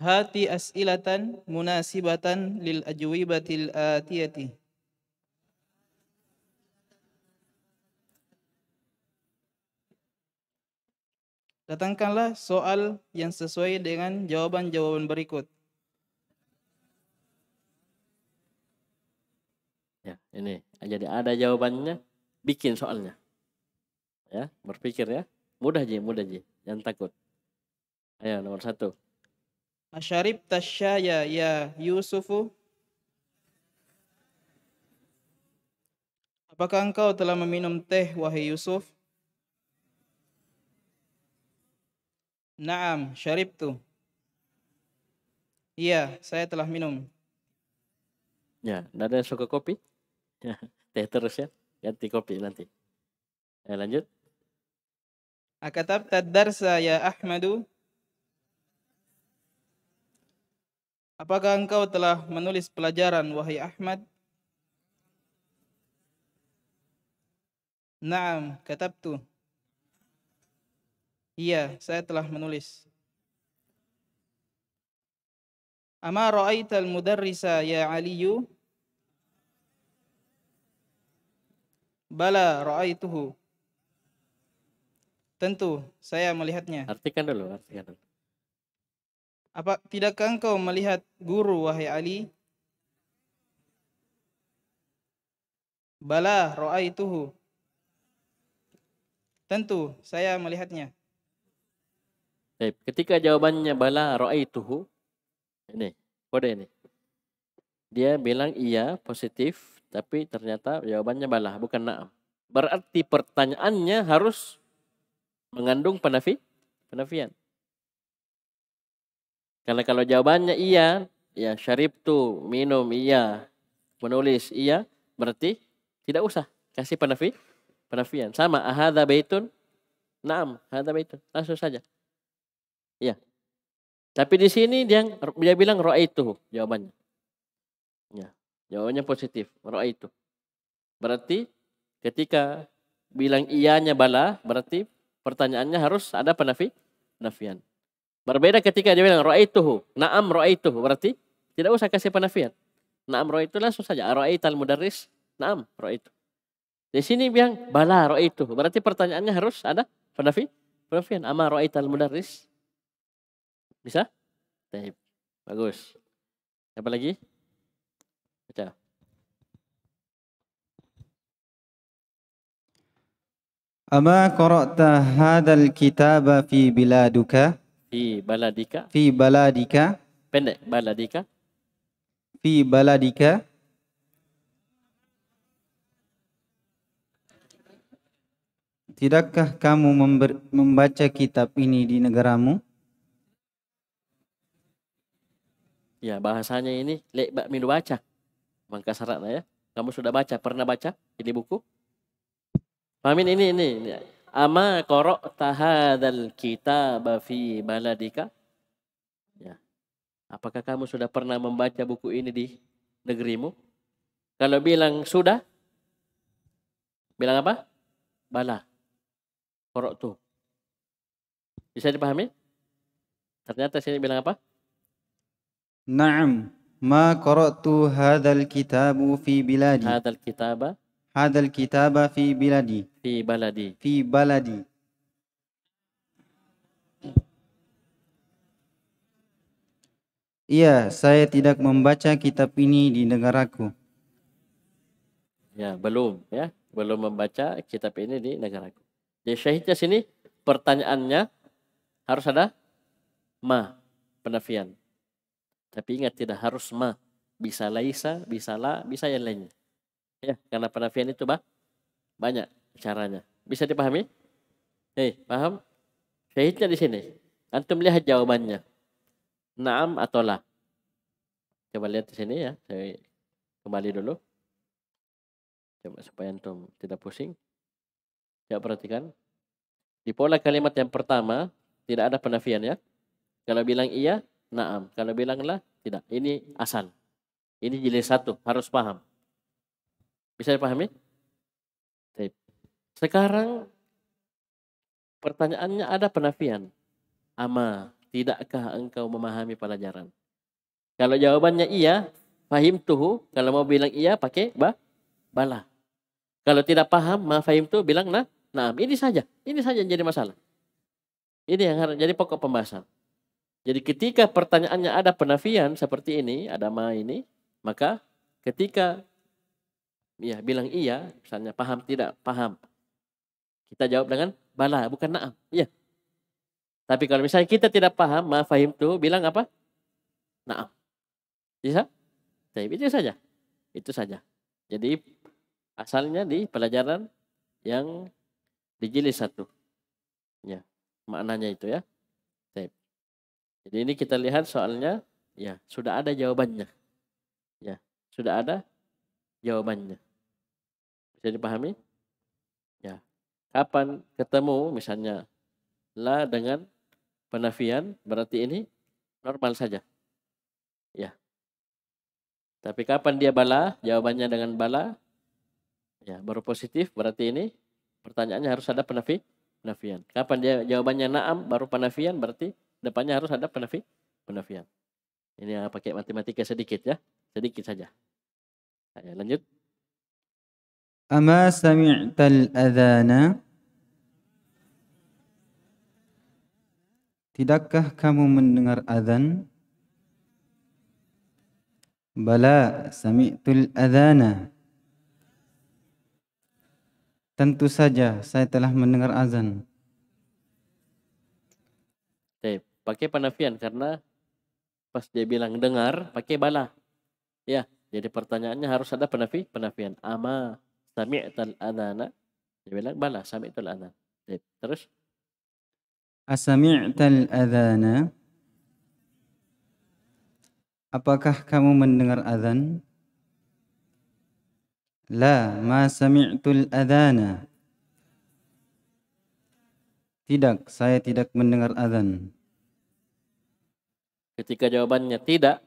Hati as'ilatan munasibatan lil ajwibatil atiyati. Datangkanlah soal yang sesuai dengan jawaban-jawaban berikut. Ya, ini jadi ada jawabannya, bikin soalnya ya berpikir ya mudah aja mudah aja jangan takut ayo nomor satu Asyarib tasya ya, ya Yusufu Apakah engkau telah meminum teh wahai Yusuf? Naam, tu Iya, saya telah minum. Ya, ada suka kopi? Ya, teh terus ya, ganti kopi nanti. Ya, lanjut. Akatab tadarsa ya Ahmadu. Apakah engkau telah menulis pelajaran, wahai Ahmad? Naam, katabtu. Iya, saya telah menulis. Ama al mudarrisa ya Aliyu? Bala ra'aituhu. Tentu, saya melihatnya. Artikan dulu, artikan dulu. Apa tidakkah engkau melihat guru wahai Ali? Bala ra'aituhu. Tentu, saya melihatnya. Baik, ketika jawabannya bala ra'aituhu ini, kode ini. Dia bilang iya, positif, tapi ternyata jawabannya bala, bukan na'am. Berarti pertanyaannya harus mengandung penafi penafian. Karena kalau jawabannya iya, ya syarip tuh minum iya, menulis iya, berarti tidak usah kasih penafi penafian. Sama ahadabaitun baitun Naam, baitun. Langsung saja. Iya. Tapi di sini dia dia bilang itu jawabannya. Ya, jawabannya positif, itu. Berarti ketika bilang ianya bala, berarti Pertanyaannya harus ada penafi penafian. Berbeda ketika dia bilang ra'aituhu, na'am itu, berarti tidak usah kasih penafian. Na'am itu langsung saja ra'aital mudarris, na'am itu. Di sini bilang bala itu, berarti pertanyaannya harus ada penafi penafian. Ama ra'aital mudarris? Bisa? Baik. Bagus. Apa lagi? Baca. Ama qara'ta hadal kitaba fi biladuka? Fi baladika. Fi baladika. Pendek, baladika. Fi baladika. Tidakkah kamu membaca kitab ini di negaramu? Ya, bahasanya ini lek bak baca. Maka syaratnya ya. Kamu sudah baca, pernah baca ini buku? Pahamin ini ini. Ama korok tahadal kitab bafi baladika. Ya. Apakah kamu sudah pernah membaca buku ini di negerimu? Kalau bilang sudah, bilang apa? Bala. Korok tuh. Bisa dipahami? Ternyata sini bilang apa? Naam. Ma qara'tu hadzal kitabu fi biladi. Hadzal kitaba hadal kitaba fi biladi fi baladi fi baladi Iya, saya tidak membaca kitab ini di negaraku. Ya, belum ya, belum membaca kitab ini di negaraku. Jadi syahidnya sini pertanyaannya harus ada ma penafian. Tapi ingat tidak harus ma, bisa laisa, bisa la, bisa yang lainnya. Ya, karena penafian itu bah, banyak caranya. Bisa dipahami? Hei, paham? Syahidnya di sini. Antum lihat jawabannya. Naam atau lah. Coba lihat di sini ya. Saya kembali dulu. Coba supaya antum tidak pusing. Coba perhatikan. Di pola kalimat yang pertama, tidak ada penafian ya. Kalau bilang iya, naam. Kalau bilang lah, tidak. Ini asal. Ini jilid satu, harus paham. Bisa dipahami? Sekarang pertanyaannya ada penafian. Ama, tidakkah engkau memahami pelajaran? Kalau jawabannya iya, fahim tuh. Kalau mau bilang iya, pakai ba, bala. Kalau tidak paham, ma fahim tuh bilang nah, nah ini saja. Ini saja yang jadi masalah. Ini yang harus jadi pokok pembahasan. Jadi ketika pertanyaannya ada penafian seperti ini, ada ma ini, maka ketika Iya, bilang iya, misalnya paham tidak, paham. Kita jawab dengan bala, bukan na'am. Iya. Tapi kalau misalnya kita tidak paham, ma fahim tuh bilang apa? Na'am. Bisa? Tapi itu saja. Itu saja. Jadi asalnya di pelajaran yang di jilid satu. Ya, maknanya itu ya. Taip. Jadi ini kita lihat soalnya ya sudah ada jawabannya. Ya, sudah ada jawabannya. Bisa dipahami? Ya. Kapan ketemu misalnya la dengan penafian berarti ini normal saja. Ya. Tapi kapan dia bala? Jawabannya dengan bala. Ya, baru positif berarti ini pertanyaannya harus ada penafi penafian. Kapan dia jawabannya naam baru penafian berarti depannya harus ada penafi penafian. Ini yang pakai matematika sedikit ya, sedikit saja. Ayo lanjut. أما سمعت الأذان Tidakkah kamu mendengar azan? Bala sami'tul adhana. Tentu saja saya telah mendengar azan. Oke, pakai penafian karena pas dia bilang dengar, pakai bala. Ya, jadi pertanyaannya harus ada penafi, penafian. Ama Sami'tal adana. Dia bilang, bala, sami'tal adana. Terus? Asami'tal adana. Apakah kamu mendengar azan? La, ma sami'tul adana. Tidak, saya tidak mendengar azan. Ketika jawabannya tidak,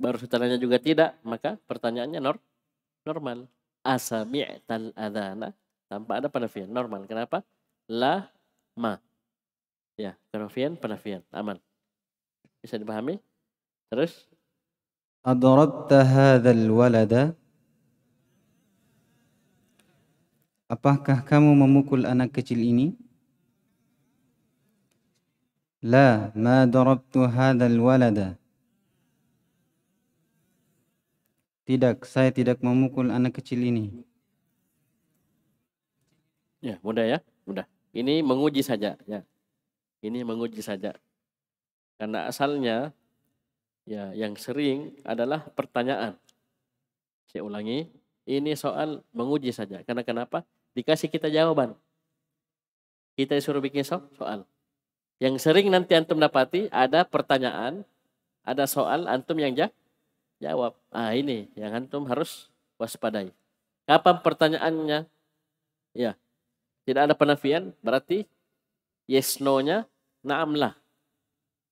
baru setelahnya juga tidak, maka pertanyaannya nor normal asami'tal adana tanpa ada penafian normal kenapa la ma ya penafian penafian aman bisa dipahami terus adrabta hadzal walada Apakah kamu memukul anak kecil ini? La, ma darabtu hadzal walada. Tidak, saya tidak memukul anak kecil ini. Ya, mudah ya, mudah. Ini menguji saja ya. Ini menguji saja. Karena asalnya ya yang sering adalah pertanyaan. Saya ulangi, ini soal menguji saja. Karena kenapa? Dikasih kita jawaban. Kita disuruh bikin so soal. Yang sering nanti antum dapati ada pertanyaan, ada soal antum yang jah jawab. Ah ini yang antum harus waspadai. Kapan pertanyaannya? Ya, tidak ada penafian berarti yes no-nya naam lah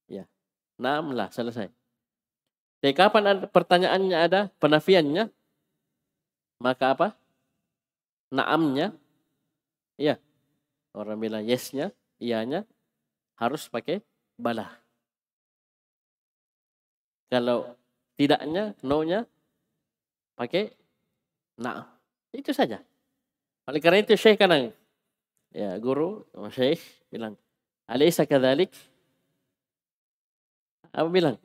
Ya, naam lah selesai. Jadi kapan pertanyaannya ada penafiannya? Maka apa? Naamnya. Ya. Orang bilang yes-nya, iya-nya harus pakai balah. Kalau tidaknya, no-nya pakai na Itu saja. Oleh karena itu Syekh kadang ya guru Syekh bilang, "Alaisa kadzalik?" Apa bilang?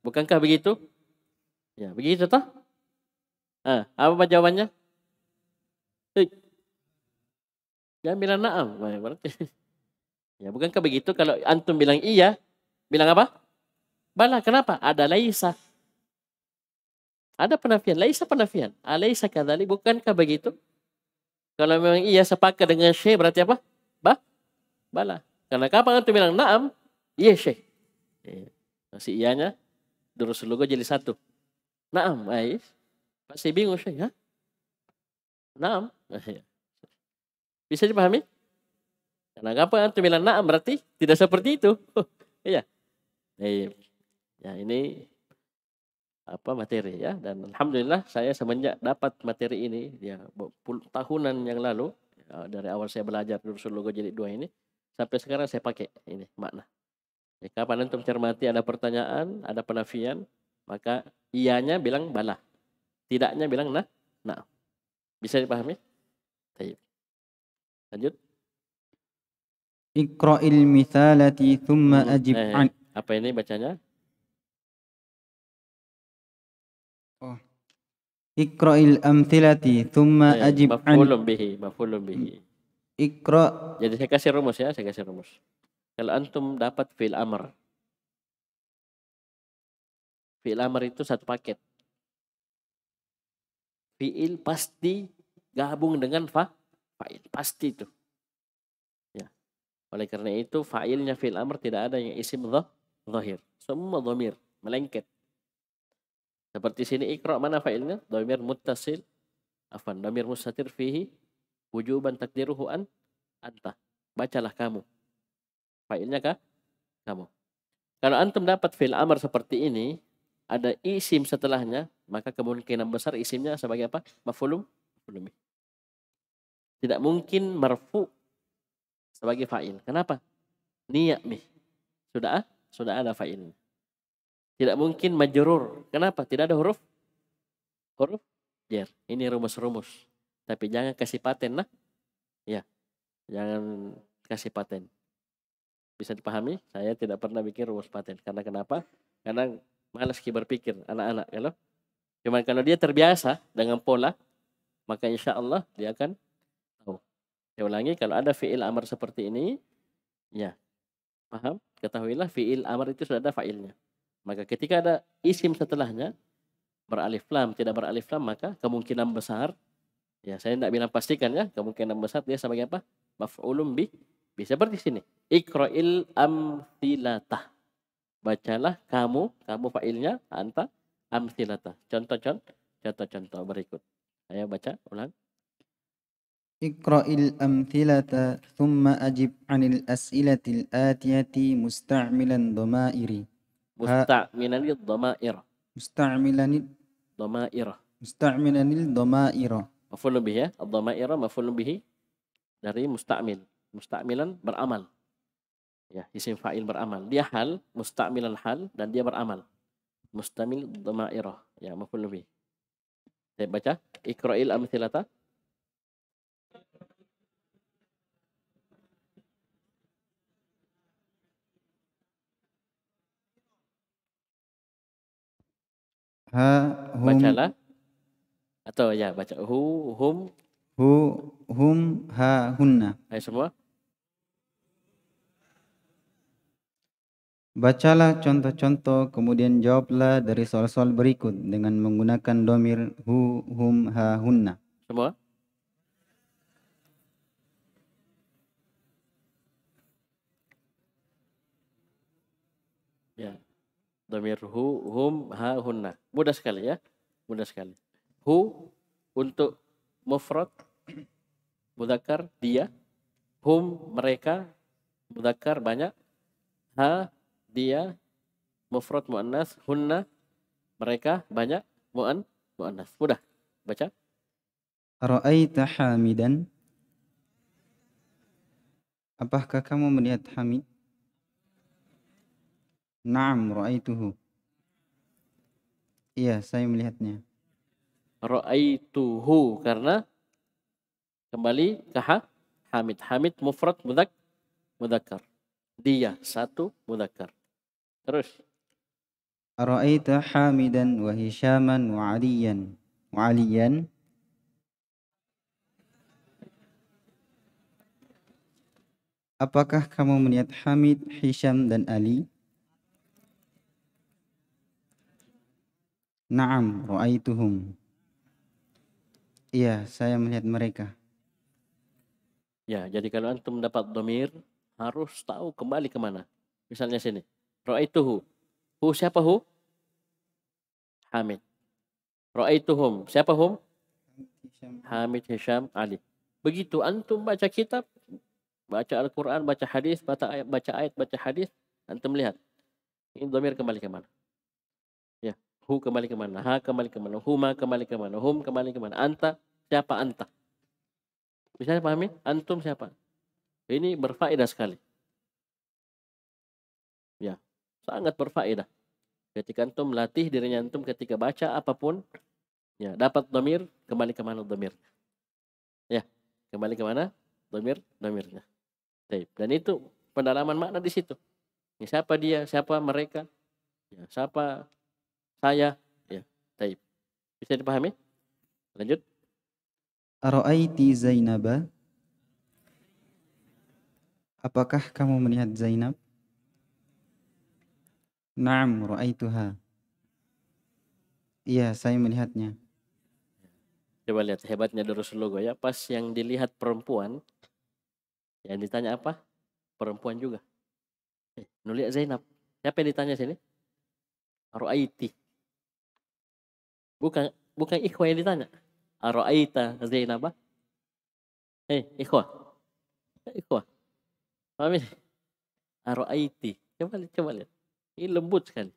Bukankah begitu? Ya, begitu toh? Ah, apa jawabannya? Hei. Jangan bilang na'am. Berarti. Ya, bukankah begitu kalau antum bilang iya, bilang apa? Bala, kenapa? Ada laisa. Ada penafian. Laisa penafian. Alaisa ah, kadali. Bukankah begitu? Kalau memang ia sepakat dengan syekh berarti apa? Bah? Bala. Karena kapan antum bilang naam? Iya syekh. Eh, masih ianya. terus lugu jadi satu. Naam. Ais. Masih bingung syekh. Ya? Naam. Bisa dipahami? Karena kapan antum bilang naam berarti tidak seperti itu. iya. Iya. Ya ini apa materi ya dan alhamdulillah saya semenjak dapat materi ini ya tahunan yang lalu ya, dari awal saya belajar Dursul Logo jadi dua ini sampai sekarang saya pakai ini makna. Ya, kapan antum cermati ada pertanyaan, ada penafian, maka ianya bilang bala, tidaknya bilang nah, nah. Bisa dipahami? Ayo. Lanjut. ikra'il mithalati thumma ajib eh, an. Apa ini bacanya? Iqra'il amthilati thumma ya, ajib maf'ulun bihi maf'ulun bihi. Iqra. Jadi saya kasih rumus ya, saya kasih rumus. Kalau antum dapat fil amr. fil amr itu satu paket. Fi'il pasti gabung dengan fa fa'il pasti itu. Ya. Oleh karena itu fa'ilnya fil amr tidak ada yang isim dhahir. Semua dhamir melengket. Seperti sini ikra mana fa'ilnya? Domir mutasil, Afan. Domir mustatir fihi. Wujuban takdiruhu an. Anta. Bacalah kamu. Fa'ilnya kah? Kamu. Kalau antum dapat fil amar seperti ini, ada isim setelahnya, maka kemungkinan besar isimnya sebagai apa? Mafulum. Mafulum. Tidak mungkin marfu sebagai fa'il. Kenapa? Niyak mih. Sudah, sudah ada fa'il. Tidak mungkin majurur Kenapa? Tidak ada huruf huruf jer. Ini rumus-rumus. Tapi jangan kasih paten nah. Ya. Jangan kasih paten. Bisa dipahami? Saya tidak pernah bikin rumus paten. Karena kenapa? Karena malas berpikir anak-anak kalau ya cuman kalau dia terbiasa dengan pola maka insya Allah dia akan tahu saya ulangi kalau ada fiil amar seperti ini ya paham ketahuilah fiil amar itu sudah ada failnya maka ketika ada isim setelahnya beralif lam, tidak beralif lam maka kemungkinan besar ya saya tidak bilang pastikan ya, kemungkinan besar dia sebagai apa? maf'ulun bi. Bisa seperti sini. ikra'il amsilatah. Bacalah kamu, kamu failnya anta amsilatah. Contoh-contoh, contoh-contoh berikut. Saya baca ulang. اقرأ thumma ajib anil as'ilatil atiyati musta'milan dhamairi Musta'milan dhamair. Musta'milan dhamair. dhamair. Maful lebih ya. Dhamair maful dari musta'mil. Musta'milan beramal. Ya, isim fa'il beramal. Dia hal, musta'milan hal dan dia beramal. Mustamil dhamairah. Ya, maful lebih. Saya baca. Ikra'il amthilata. ha hum bacalah atau ya baca hu hum hu hum ha hunna ayo semua Bacalah contoh-contoh, kemudian jawablah dari soal-soal berikut dengan menggunakan domir hu, hum, ha, hunna. Semua? Domir hu, hum, ha, hunna. Mudah sekali ya. Mudah sekali. Hu untuk mufrad mudakar dia hum mereka mudakar banyak ha dia mufrad muannas hunna mereka banyak muan muannas mudah baca Ra'aita Hamidan Apakah kamu melihat Hamid? Naam ra'aituhu. Iya, saya melihatnya. Ra'aituhu karena kembali ke ha, Hamid. Hamid mufrad mudak mudakar. Dia satu mudakar. Terus. Ra'aita Hamidan wa Hishaman wa Aliyan. Wa Aliyan. Apakah kamu melihat Hamid, Hisham, dan Ali? Naam, ra'aituhum. Iya, saya melihat mereka. Ya, jadi kalau antum dapat domir, harus tahu kembali kemana. Misalnya sini. Ra'aituhu. Hu siapa hu? Hamid. Ra'aituhum. Siapa hum? Hamid Hisham Ali. Begitu antum baca kitab, baca Al-Quran, baca hadis, baca ayat, baca ayat, baca hadis, antum lihat. Ini domir kembali kemana? Hu kembali kemana? Ha kembali kemana? Huma kembali kemana? Hum kembali kemana? Anta siapa anta? Bisa pahami? Antum siapa? Ini berfaedah sekali. Ya, sangat berfaedah. Ketika antum latih dirinya antum ketika baca apapun, ya dapat domir kembali kemana domir? Ya, kembali kemana? mana? Domir, domirnya. Taip. Dan itu pendalaman makna di situ. Ya, siapa dia? Siapa mereka? Ya, siapa saya ya taib bisa dipahami lanjut Ara'aiti Zainaba Apakah kamu melihat Zainab? Naam ra'aituha Iya saya melihatnya Coba lihat hebatnya logo ya Pas yang dilihat perempuan Yang ditanya apa? Perempuan juga eh, Zainab Siapa yang ditanya sini? Ra'aiti Bukan bukan ikhwa yang ditanya. Ara'aita Zainabah? Hei, eh, ikhwa. Eh, ikhwa. Paham ini? Ara'aiti. Coba lihat, coba lihat. Ini lembut sekali.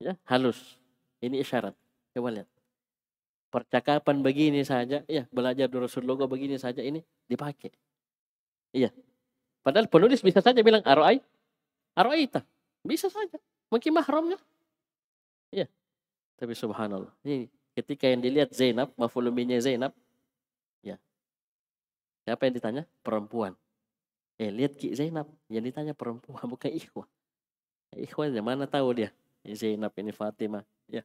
Ya, halus. Ini isyarat. Coba lihat. Percakapan begini saja, ya belajar dari Rasulullah begini saja ini dipakai. Iya. Padahal penulis bisa saja bilang aro'ai, aro'aita. Bisa saja. Mungkin mahramnya. Iya. Tapi subhanallah. Ini ketika yang dilihat Zainab, mafuluminya Zainab, ya. Siapa yang ditanya? Perempuan. Eh, lihat Ki Zainab. Yang ditanya perempuan, bukan ikhwah. Ikhwah yang mana tahu dia? Zainab ini Fatimah. Ya.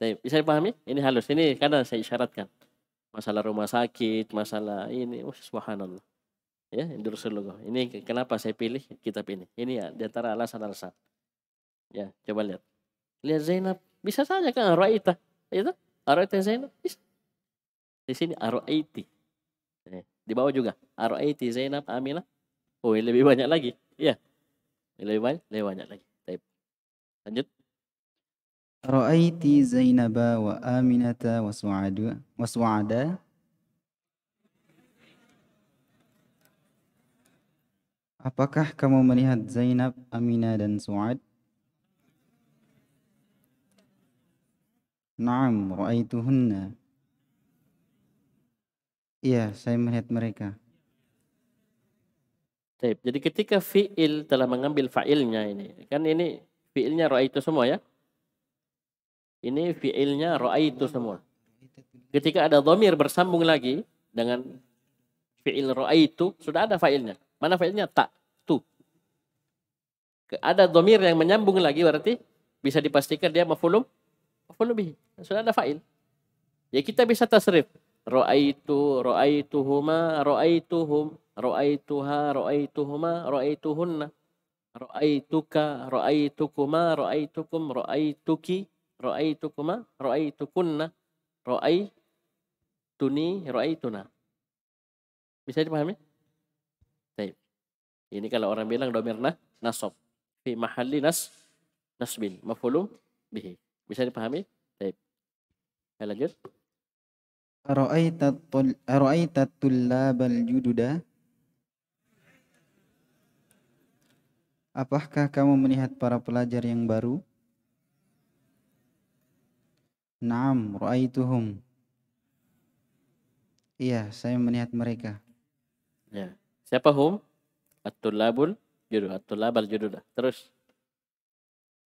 Tapi bisa dipahami? Ini halus. Ini karena saya isyaratkan. Masalah rumah sakit, masalah ini. Oh, subhanallah. Ya, Rasulullah. Ini kenapa saya pilih kitab ini. Ini ya, di antara alasan-alasan. Ya, coba lihat. Lihat Zainab bisa saja kan araita. Itu ya araita Zainab. Bisa. Di sini araiti. Eh, di bawah juga araiti Zainab Amila, Oh, ini lebih banyak lagi. Iya. lebih banyak, lebih banyak lagi. Baik. Lanjut. Ra'aiti Zainab wa Aminata wa su'adu wa Su'ada Apakah kamu melihat Zainab, Aminah dan Su'ad? Naam ra'aituhunna. Iya, saya melihat mereka. Taip. Jadi ketika fi'il telah mengambil fa'ilnya ini, kan ini fi'ilnya ra'aitu semua ya? Ini fi'ilnya ra'aitu semua. Ketika ada dhamir bersambung lagi dengan fi'il ra'aitu, sudah ada fa'ilnya. Mana fa'ilnya? Tak. Tu. Ada domir yang menyambung lagi berarti bisa dipastikan dia mafulum mafulun bihi. Sudah ada fa'il. Ya kita bisa tasrif. Ra'aitu, ra'aituhuma, ra'aituhum, ra'aituha, ra'aituhuma, ra'aituhunna. Ra'aituka, ra'aitukuma, ra'aitukum, ra'aituki, ra'aitukuma, ra'aitukunna. Ra'ai tuni, ra'aituna. Bisa dipahami? Baik. Ini kalau orang bilang domirna nasab fi mahalli nas nasbin mafulum bihi. Bisa dipahami? Baik. Saya lanjut. Ara'aita tullabal jududa Apakah kamu melihat para pelajar yang baru? Naam, ra'aituhum. Iya, saya melihat mereka. Ya. Siapa hum? At-tullabul judul, at-tullabal judul. Terus.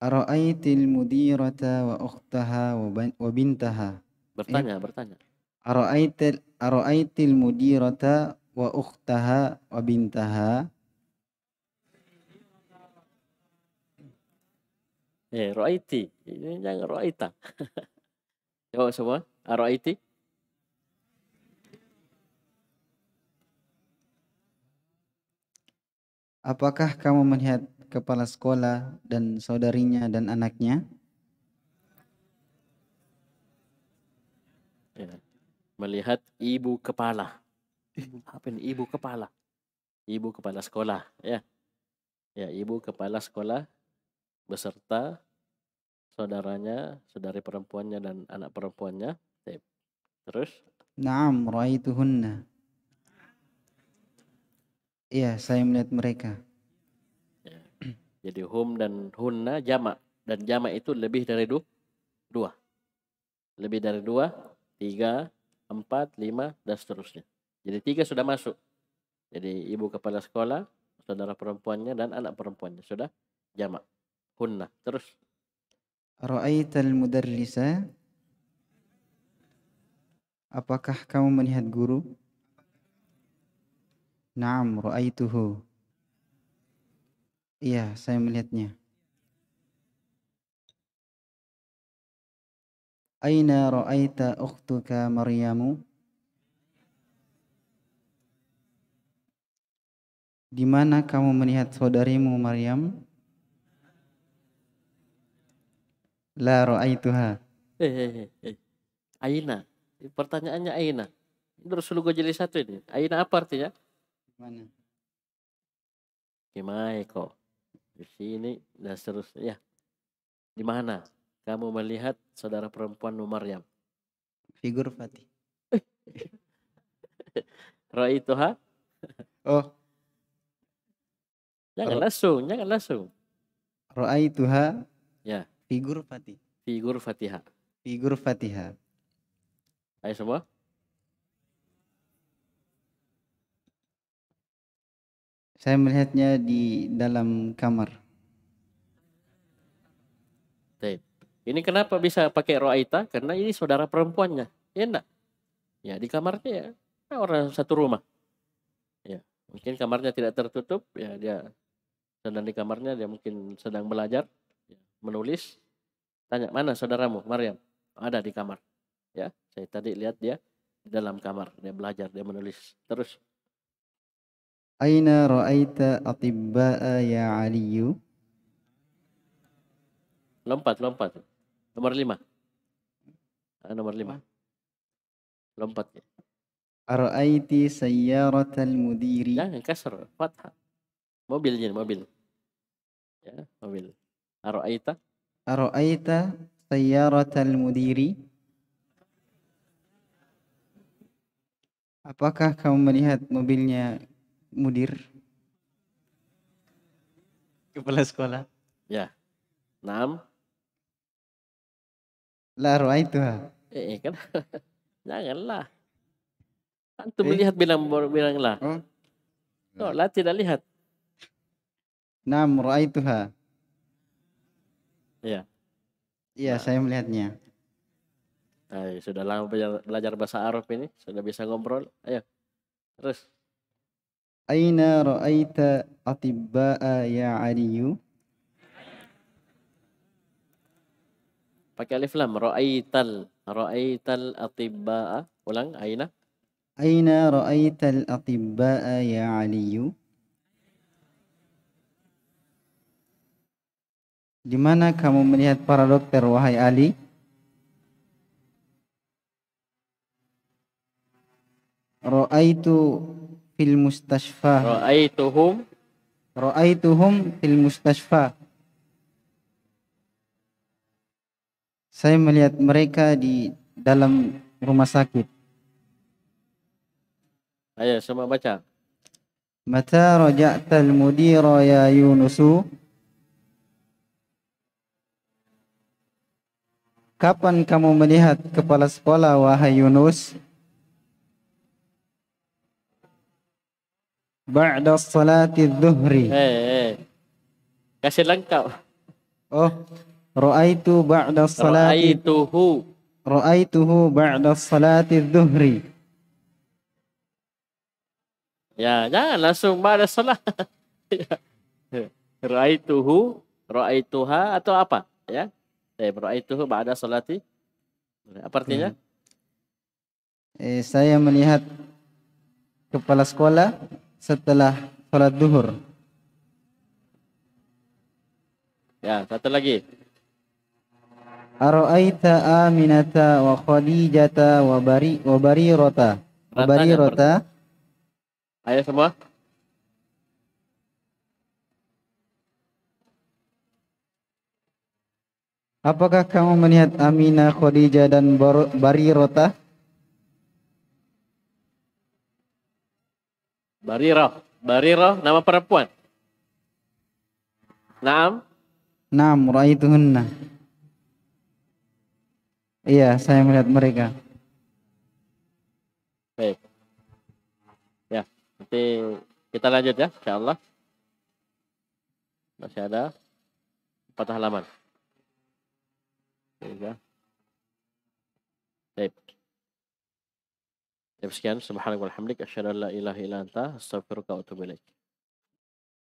Ara'aitil mudirata wa ukhtaha wa bintaha. Bertanya, eh? bertanya. Ara'aitil ara'aitil mudirata wa ukhtaha wa bintaha. Eh, raaiti. Ini jangan raaita. Jawab semua. Araaiti. Apakah kamu melihat kepala sekolah dan saudarinya dan anaknya? Ya, melihat ibu kepala. Apa ini ibu kepala? Ibu kepala sekolah, ya. Ya, ibu kepala sekolah beserta saudaranya, saudari perempuannya dan anak perempuannya. Terus? Naam, raituhunna. Ya, saya melihat mereka. Jadi hum dan hunna jamak dan jamak itu lebih dari du dua. Lebih dari dua, tiga, empat, lima, dan seterusnya. Jadi tiga sudah masuk. Jadi ibu kepala sekolah, saudara perempuannya, dan anak perempuannya sudah jamak. Hunna. Terus. Ra'aital mudarrisa. Apakah kamu melihat guru? Naam, ra'aituhu. Iya, saya melihatnya. Aina ra'aita ukhtuka Maryamu? Di mana kamu melihat saudarimu Maryam? La ra'aituha. Hehehe. Eh, eh. Aina. Pertanyaannya Aina. lu Rasulullah jadi satu ini. Aina apa artinya? Mana? Gimana kok? di sini dan seterusnya. Ya. Di mana kamu melihat saudara perempuan nomor yang Figur Fatih. roh itu ha? Oh. Jangan langsung, jangan langsung. roh itu tuha. Ya. Figur Fatih. Figur Fatihah. Figur Fatihah. Ayo semua. Saya melihatnya di dalam kamar. Ini kenapa bisa pakai roaita? Karena ini saudara perempuannya. Ya enggak? Ya di kamarnya ya. Nah, orang satu rumah. Ya, mungkin kamarnya tidak tertutup, ya dia sedang di kamarnya dia mungkin sedang belajar, ya, menulis. Tanya mana saudaramu, Maryam? Ada di kamar. Ya, saya tadi lihat dia di dalam kamar, dia belajar, dia menulis. Terus Aina ra'aita atibba'a ya Aliyu? Lompat, lompat. Nomor lima. Ah, nomor lima. Lompat. Ara'aiti sayyaratal mudiri. Jangan ya, kasar, fathah. Mobilnya, mobil. Ya, mobil. Ara'aita? Ara'aita sayyaratal mudiri. Apakah kamu melihat mobilnya mudir kepala sekolah ya enam Larai roa itu eh, eh kan janganlah antum eh. melihat bilang bilanglah. lah oh. oh. lah tidak lihat enam roa itu ha ya iya nah. saya melihatnya Ayo, sudah lama belajar bahasa Arab ini sudah bisa ngobrol ayo terus Aina ra'aita atibba'a ya aliyu? Pakai alif lam. Ra'aital. Ra'aital atibba'a. Ulang. Aina. Aina ra'aital atibba'a ya aliyu? Di mana kamu melihat para dokter, wahai Ali? Ra'aitu fil mustashfa ra'aituhum ra'aituhum fil mustashfa saya melihat mereka di dalam rumah sakit ayo sama baca mata raja'ta al mudira ya yunusu kapan kamu melihat kepala sekolah wahai yunus Ba'da salati dhuhri. Eh, hey. Eh. Kasih lengkap. Oh. Ra'aitu ba'da salati. Ra'aituhu. Ra'aituhu ba'da salati dhuhri. Ya, jangan langsung ba'da salat. Ra'aituhu, ra'aituha atau apa? Ya. Eh, ra'aituhu ba'da salati. Apa artinya? Hmm. Eh, saya melihat kepala sekolah setelah sholat duhur. Ya, satu lagi. Aro'aita Aminata wa Khadijata wa Bari wa rota. Wa rota. Ayo semua. Apakah kamu melihat Aminah, Khadijah dan Barirota? Barirah. Barirah nama perempuan. Naam. Naam, ra'aituhunna. Iya, saya melihat mereka. Baik. Ya, nanti kita lanjut ya, insyaallah. Masih ada empat halaman. Baik. Demikian sekian subhanakallahumma hamdik asyhadu an la ilaha illa anta astaghfiruka wa atubu ilaik.